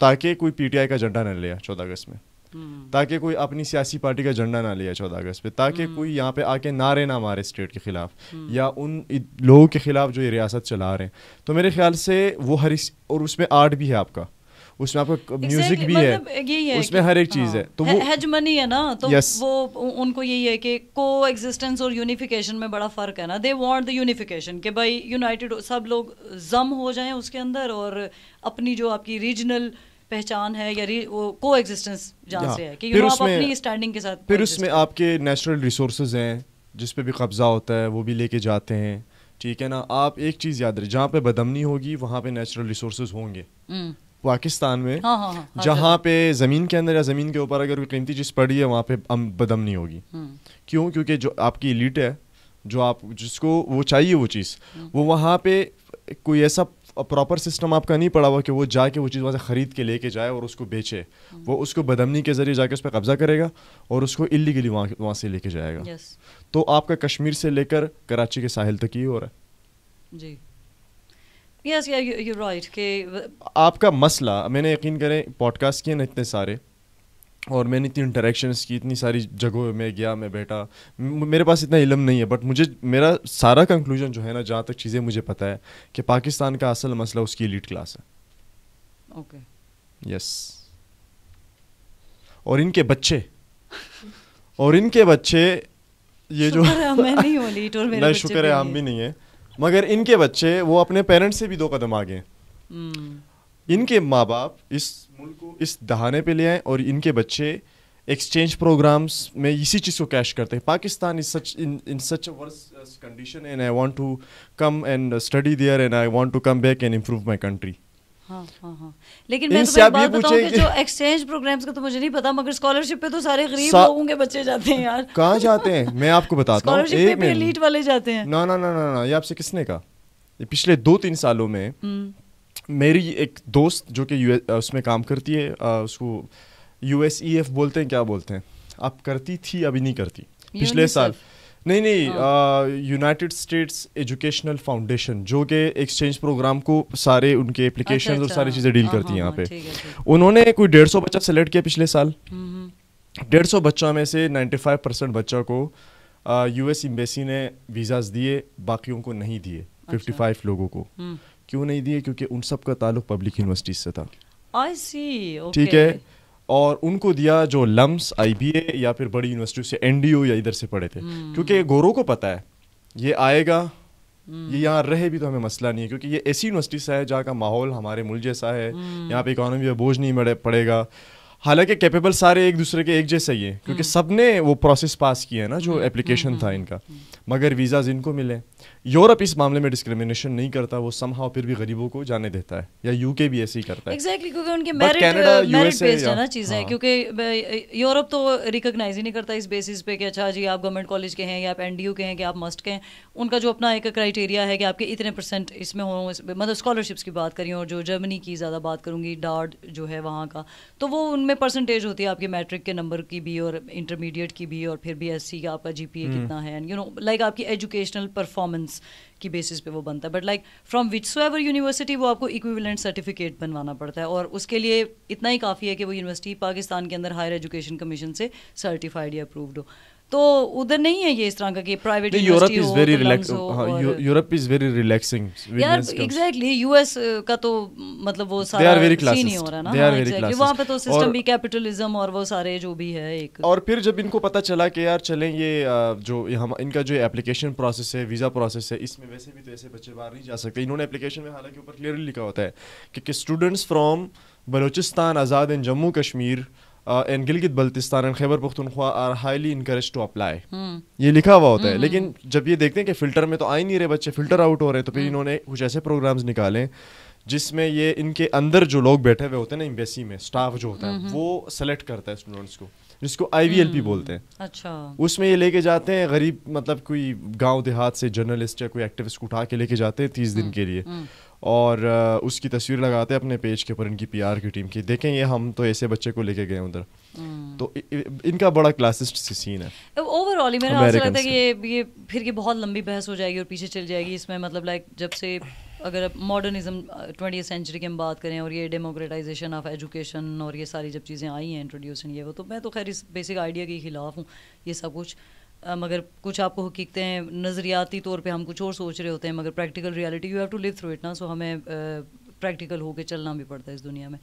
ताकि कोई पीटीआई का झंडा ना लिया चौदह अगस्त में हम्म। ताकि कोई अपनी सियासी पार्टी का झंडा ना लिया चौदह अगस्त पे ताकि हम्म। कोई यहाँ पे आके नारे ना मारे स्टेट के ख़िलाफ़ हम्म। या उन लोगों के ख़िलाफ़ जो ये रियासत चला रहे हैं तो मेरे ख्याल से वो हर इस और उसमें आर्ट भी है आपका उसमें आपका म्यूजिक भी है, मतलब है उसमें हर एक चीज़ हाँ, है तो वो हेज
मनी है ना तो yes, वो उनको यही है कि को एग्जिस्टेंस और यूनिफिकेशन में बड़ा फ़र्क है ना दे वांट द यूनिफिकेशन कि भाई यूनाइटेड सब लोग जम हो जाएं उसके अंदर और अपनी जो आपकी रीजनल पहचान है या वो को एग्जिस्टेंस जहाँ से है कि यू आप अपनी स्टैंडिंग के साथ
फिर उसमें आपके नेचुरल रिसोर्स हैं जिस पे भी कब्ज़ा होता है वो भी लेके जाते हैं ठीक है ना आप एक चीज़ याद रखें जहाँ पे बदमनी होगी वहाँ पे नेचुरल रिसोर्स होंगे हम्म। पाकिस्तान में हाँ, हाँ, हाँ, हाँ जहाँ पे ज़मीन के अंदर या ज़मीन के ऊपर अगर कोई कीमती चीज़ पड़ी है वहाँ पे बदमनी होगी हम्म। क्यों क्योंकि जो आपकी इलीट है जो आप जिसको वो चाहिए वो चीज़ हम्म। वो वहाँ पे कोई ऐसा प्रॉपर सिस्टम आपका नहीं पड़ा हुआ कि वो जाके वो चीज़ वहाँ से ख़रीद के लेके जाए और उसको बेचे हम्म। वो उसको बदमनी के ज़रिए जाके उस पर कब्ज़ा करेगा और उसको इलीगली वहाँ वहाँ से लेके जाएगा yes. तो आपका कश्मीर से लेकर कराची के साहिल तक ही हो रहा
है जी you, you're right. Okay.
आपका मसला मैंने यकीन करें पॉडकास्ट किए ना इतने सारे और मैंने इतनी इंटरेक्शंस की इतनी सारी जगहों में गया मैं बैठा मेरे पास इतना इलम नहीं है बट मुझे मेरा सारा कंक्लूजन जो है ना जहाँ तक चीज़ें मुझे पता है कि पाकिस्तान का असल मसला उसकी लीड क्लास है ओके okay. Yes yes. और इनके बच्चे और इनके बच्चे ये जो नहीं शुक्र है हम भी नहीं है मगर इनके बच्चे वो अपने पेरेंट्स से भी दो कदम आगे
hmm.
इनके माँ बाप इस मुल्क को इस दहाने पे ले आए और इनके बच्चे एक्सचेंज प्रोग्राम्स में इसी चीज़ को कैश करते हैं Pakistan is such in in such a worse condition and I want to come and study there and I want to come back and improve my country
हाँ, हाँ, हाँ. लेकिन मैं तो बात कि जो एक्सचेंज प्रोग्राम्स का तो मुझे नहीं पता मगर स्कॉलरशिप पे तो सारे गरीब सा... लोगों के बच्चे जाते हैं यार
कहाँ जाते हैं मैं आपको बताता हूँ स्कॉलरशिप पे भी एलीट वाले जाते हैं ना ना ना ना ना ये आपसे किसने कहा पिछले दो तीन सालों में हम्म। मेरी एक दोस्त जो कि यू उसमें काम करती है उसको यू एस ई एफ बोलते हैं क्या बोलते हैं आप करती थी अभी नहीं करती पिछले साल नहीं नहीं यूनाइटेड स्टेट्स एजुकेशनल फाउंडेशन जो कि एक्सचेंज प्रोग्राम को सारे उनके एप्लीकेशन अच्छा, और सारी अच्छा। चीज़ें डील हाँ, करती हैं हाँ, यहाँ हाँ, पे उन्होंने कोई डेढ़ सौ बच्चा सेलेक्ट किया पिछले साल हम्म, हम्म। डेढ़ सौ बच्चों में से नाइन्टी फाइव परसेंट बच्चों को यूएस एम्बेसी ने वीज़ाज दिए बाकियों को नहीं दिए फिफ्टी अच्छा। फाइव लोगों को हम्म। क्यों नहीं दिए क्योंकि उन सब का ताल्लुक पब्लिक यूनिवर्सिटीज से था
आई सी ठीक है
और उनको दिया जो लम्स आईबीए या फिर बड़ी यूनिवर्सिटी से एनडीयू या इधर से पढ़े थे hmm. क्योंकि गोरों को पता है ये आएगा hmm. ये यहाँ रहे भी तो हमें मसला नहीं है क्योंकि ये ऐसी यूनिवर्सिटी सा है जहाँ का माहौल हमारे मुल्क जैसा है hmm. यहाँ पे इकोनॉमी पर बोझ नहीं पड़ेगा हालांकि कैपेबल सारे एक दूसरे के एक जैसे ही है क्योंकि सब ने वो प्रोसेस पास किया है ना जो एप्लीकेशन था इनका मगर वीज़ाज इनको मिले यूरोप इस मामले में डिस्क्रिमिनेशन नहीं करता वो समहाउ फिर भी गरीबों को जाने देता है या यूके भी ऐसे ही करता है एग्जैक्टली exactly, क्योंकि उनके मेरिट मेरिट बेस्ड है ना चीज़ें हाँ।
क्योंकि uh, uh, यूरोप तो रिकॉग्नाइज ही नहीं करता इस बेसिस पे कि अच्छा जी आप गवर्नमेंट कॉलेज के हैं या आप एनडीयू के हैं कि आप मस्ट के हैं उनका जो अपना एक क्राइटेरिया है कि आपके इतने परसेंट इसमें हो मतलब स्कॉलरशिप्स की बात करें और जो जर्मनी की ज़्यादा बात करूंगी डार्ड जो है वहाँ का तो वो उनमें परसेंटेज होती है आपके मैट्रिक के नंबर की भी और इंटरमीडिएट की भी और फिर भी एस का आपका जी हम्म। कितना है यू नो लाइक आपकी एजुकेशनल परफॉर्मेंस एक्सपीरियंस की बेसिस पे वो बनता है but like from which so ever university वो आपको इक्विवेलेंट सर्टिफिकेट बनवाना पड़ता है और उसके लिए इतना ही काफ़ी है कि वो यूनिवर्सिटी पाकिस्तान के अंदर हायर एजुकेशन कमीशन से सर्टिफाइड या अप्रूव्ड हो तो उधर नहीं है ये इस तरह का कि private Europe is very relax
Europe is very relaxing यार
एग्जैक्टली यूएस uh, का तो मतलब वो सारा सीन ही हो रहा ना वेरी हाँ, exactly. वहां पे तो सिस्टम भी कैपिटलिज्म और वो सारे जो भी है एक
और फिर जब इनको पता चला कि यार चलें ये जो हम इनका जो एप्लीकेशन प्रोसेस है वीज़ा प्रोसेस है इसमें वैसे भी तो ऐसे बच्चे बाहर नहीं जा सकते इन्होंने एप्लीकेशन में हालांकि ऊपर क्लियरली लिखा होता है कि students from Balochistan Azad in Jammu Kashmir in Gilgit Baltistan and Khyber Pakhtunkhwa are highly encourage to apply ये लिखा हुआ होता है hmm. लेकिन जब ये देखते हैं कि फिल्टर में तो आ ही नहीं रहे बच्चे फिल्टर आउट हो रहे हैं तो फिर hmm. इन्होंने कुछ ऐसे प्रोग्राम्स निकाले जिसमें ये इनके अंदर जो लोग बैठे हुए होते हैं ना एम्बेसी में स्टाफ जो होता है hmm, वो सेलेक्ट करता है स्टूडेंट्स को जिसको आईवीएलपी बोलते हैं अच्छा उसमें ये लेके जाते हैं गरीब मतलब कोई गांव देहात से जर्नलिस्ट या कोई एक्टिविस्ट को उठा के लेके जाते हैं तीस दिन के लिए और उसकी तस्वीर लगाते हैं अपने पेज के ऊपर इनकी पीआर की टीम की देखें ये हम तो ऐसे बच्चे को लेके गए उधर हम्म। तो इनका बड़ा क्लासिस्ट सीन है ओवरऑल ही मेरा ऐसा लगता है कि
ये ये फिर ये बहुत लंबी बहस हो जाएगी और पीछे चल जाएगी इसमें मतलब लाइक जब से अगर मॉडर्निज्म ट्वेंटी सेंचुरी की हम बात करें और ये डेमोक्रेटाइजेशन ऑफ एजुकेशन और ये सारी जब चीज़ें आई हैं इंट्रोड्यूस ये वो तो मैं तो खैर इस बेसिक आइडिया के खिलाफ हूँ ये सब कुछ मगर कुछ आपको हकीकते हैं नज़रियाती तौर पे हम कुछ और सोच रहे होते हैं मगर practical reality you have to live through it ना सो हमें प्रैक्टिकल होकर चलना भी पड़ता है इस दुनिया में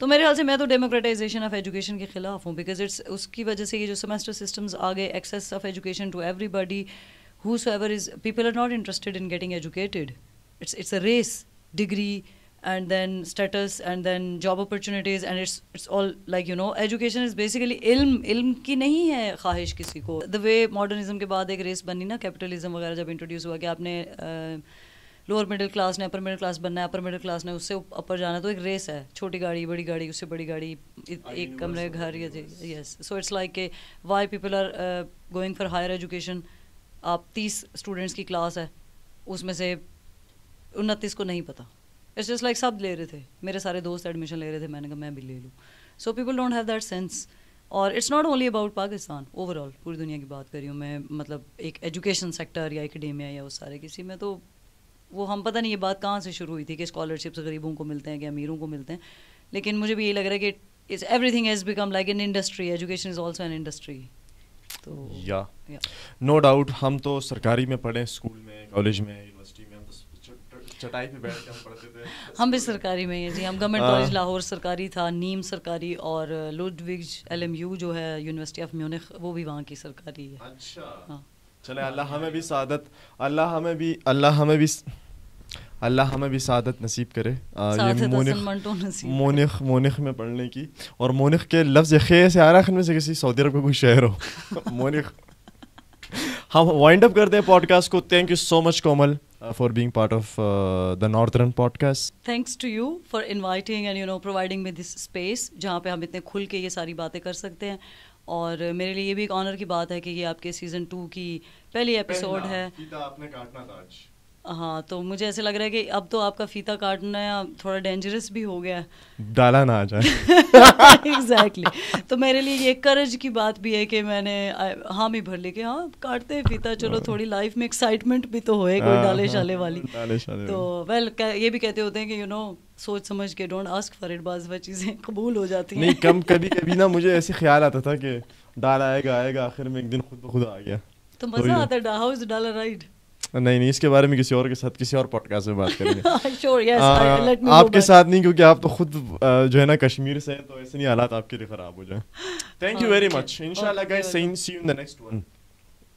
तो मेरे ख्याल से मैं तो डेमोक्रेटाइजेशन ऑफ एजुकेशन के खिलाफ हूँ बिकॉज इट्स उसकी वजह से ये जो सेमेस्टर सिस्टम्स आ गए access of education to everybody who so ever is people are not interested in getting educated it's it's a race degree and then status and then job opportunities and it's it's all like you know education is basically ilm ilm की नहीं है ख्वाहिश किसी को the way modernism के बाद एक race बनी ना कैपिटलिज्म वगैरह जब इंट्रोड्यूस हुआ कि आपने लोअर मिडिल क्लास ने अपर मिडिल क्लास बनना है अपर मिडिल क्लास ने उससे अपर जाना तो एक रेस है छोटी गाड़ी बड़ी गाड़ी उससे बड़ी गाड़ी एक कमरे घर ये यस सो इट्स लाइक के why people are going for higher education आप तीस स्टूडेंट्स की क्लास है उसमें से उनतीस को नहीं पता इट्स जस्ट लाइक सब ले रहे थे मेरे सारे दोस्त एडमिशन ले रहे थे मैंने कहा मैं भी ले लूँ so people don't have that sense और it's not only about Pakistan overall पूरी दुनिया की बात कर रही हूँ मैं मतलब एक एजुकेशन सेक्टर या एकेडेमिया या उस सारे किसी में तो वो हम पता नहीं ये बात कहाँ से शुरू हुई थी कि स्कॉलरशिप्स गरीबों को मिलते हैं कि अमीरों को मिलते हैं लेकिन मुझे भी यही लग रहा है कि it's thing has become like an industry education is also an industry
तो या नो डाउट हम तो सरकारी में पढ़े स्कूल में कॉलेज में चटाई पे बैठ के हम पढ़ते थे हम भी सरकारी में हैं जी हम गवर्नमेंट हाँ। कॉलेज
लाहौर सरकारी था नीम सरकारी और लुडविग एलएमयू जो है यूनिवर्सिटी ऑफ म्यूनिख वो भी वहाँ की सरकारी है अच्छा हाँ चले अल्लाह हमें भी
सादत अल्लाह हमें भी अल्लाह हमें भी अल्लाह हमें भी सादत नसीब करे मोनिख मोनिख में पढ़ने की और मोनिख के लफ्ज़ खे से आ रहा है से किसी सऊदी अरब का कोई शहर हो मोनिख हम वाइंड अप करते हैं पॉडकास्ट को thank you so much Komal Uh, for being part of uh, the Northern podcast.
Thanks to you for inviting and you know providing me this space जहाँ पे हम इतने खुल के ये सारी बातें कर सकते हैं और मेरे लिए ये भी एक ऑनर की बात है कि ये आपके सीजन टू की पहली एपिसोड है
आपने काटना था आज
हाँ तो मुझे ऐसे लग रहा है कि अब तो आपका फीता काटना थोड़ा डेंजरस भी हो गया डाला ना आ जाए एग्जैक्टली exactly. तो मेरे लिए ये करज की बात भी है कि मैंने हामी भर ली कि हाँ काटते हैं फीता चलो हाँ। थोड़ी लाइफ में एक्साइटमेंट भी तो होए कोई हाँ, डाले हाँ, शाले वाली डाले शाले तो वेल well, ये भी कहते होते हैं कि यू you नो know, सोच समझ के डोंट आस्क फॉर इट बाज वह चीज़ें कबूल हो जाती हैं नहीं कम
कभी कभी ना मुझे ऐसे ख्याल आता था कि डाल आएगा आएगा आखिर में एक दिन खुद ब खुद आ गया
तो, तो मज़ा आता है हाउ डाल डाला राइड
नहीं नहीं इसके बारे में किसी और के साथ किसी और पॉडकास्ट में बात करेंगे हाँ, sure, yes, आ, I, आपके साथ नहीं क्योंकि आप तो खुद जो है ना कश्मीर से हैं तो ऐसे नहीं हालात आपके लिए खराब हो जाए थैंक यू वेरी मच इंशाल्लाह see you in the next one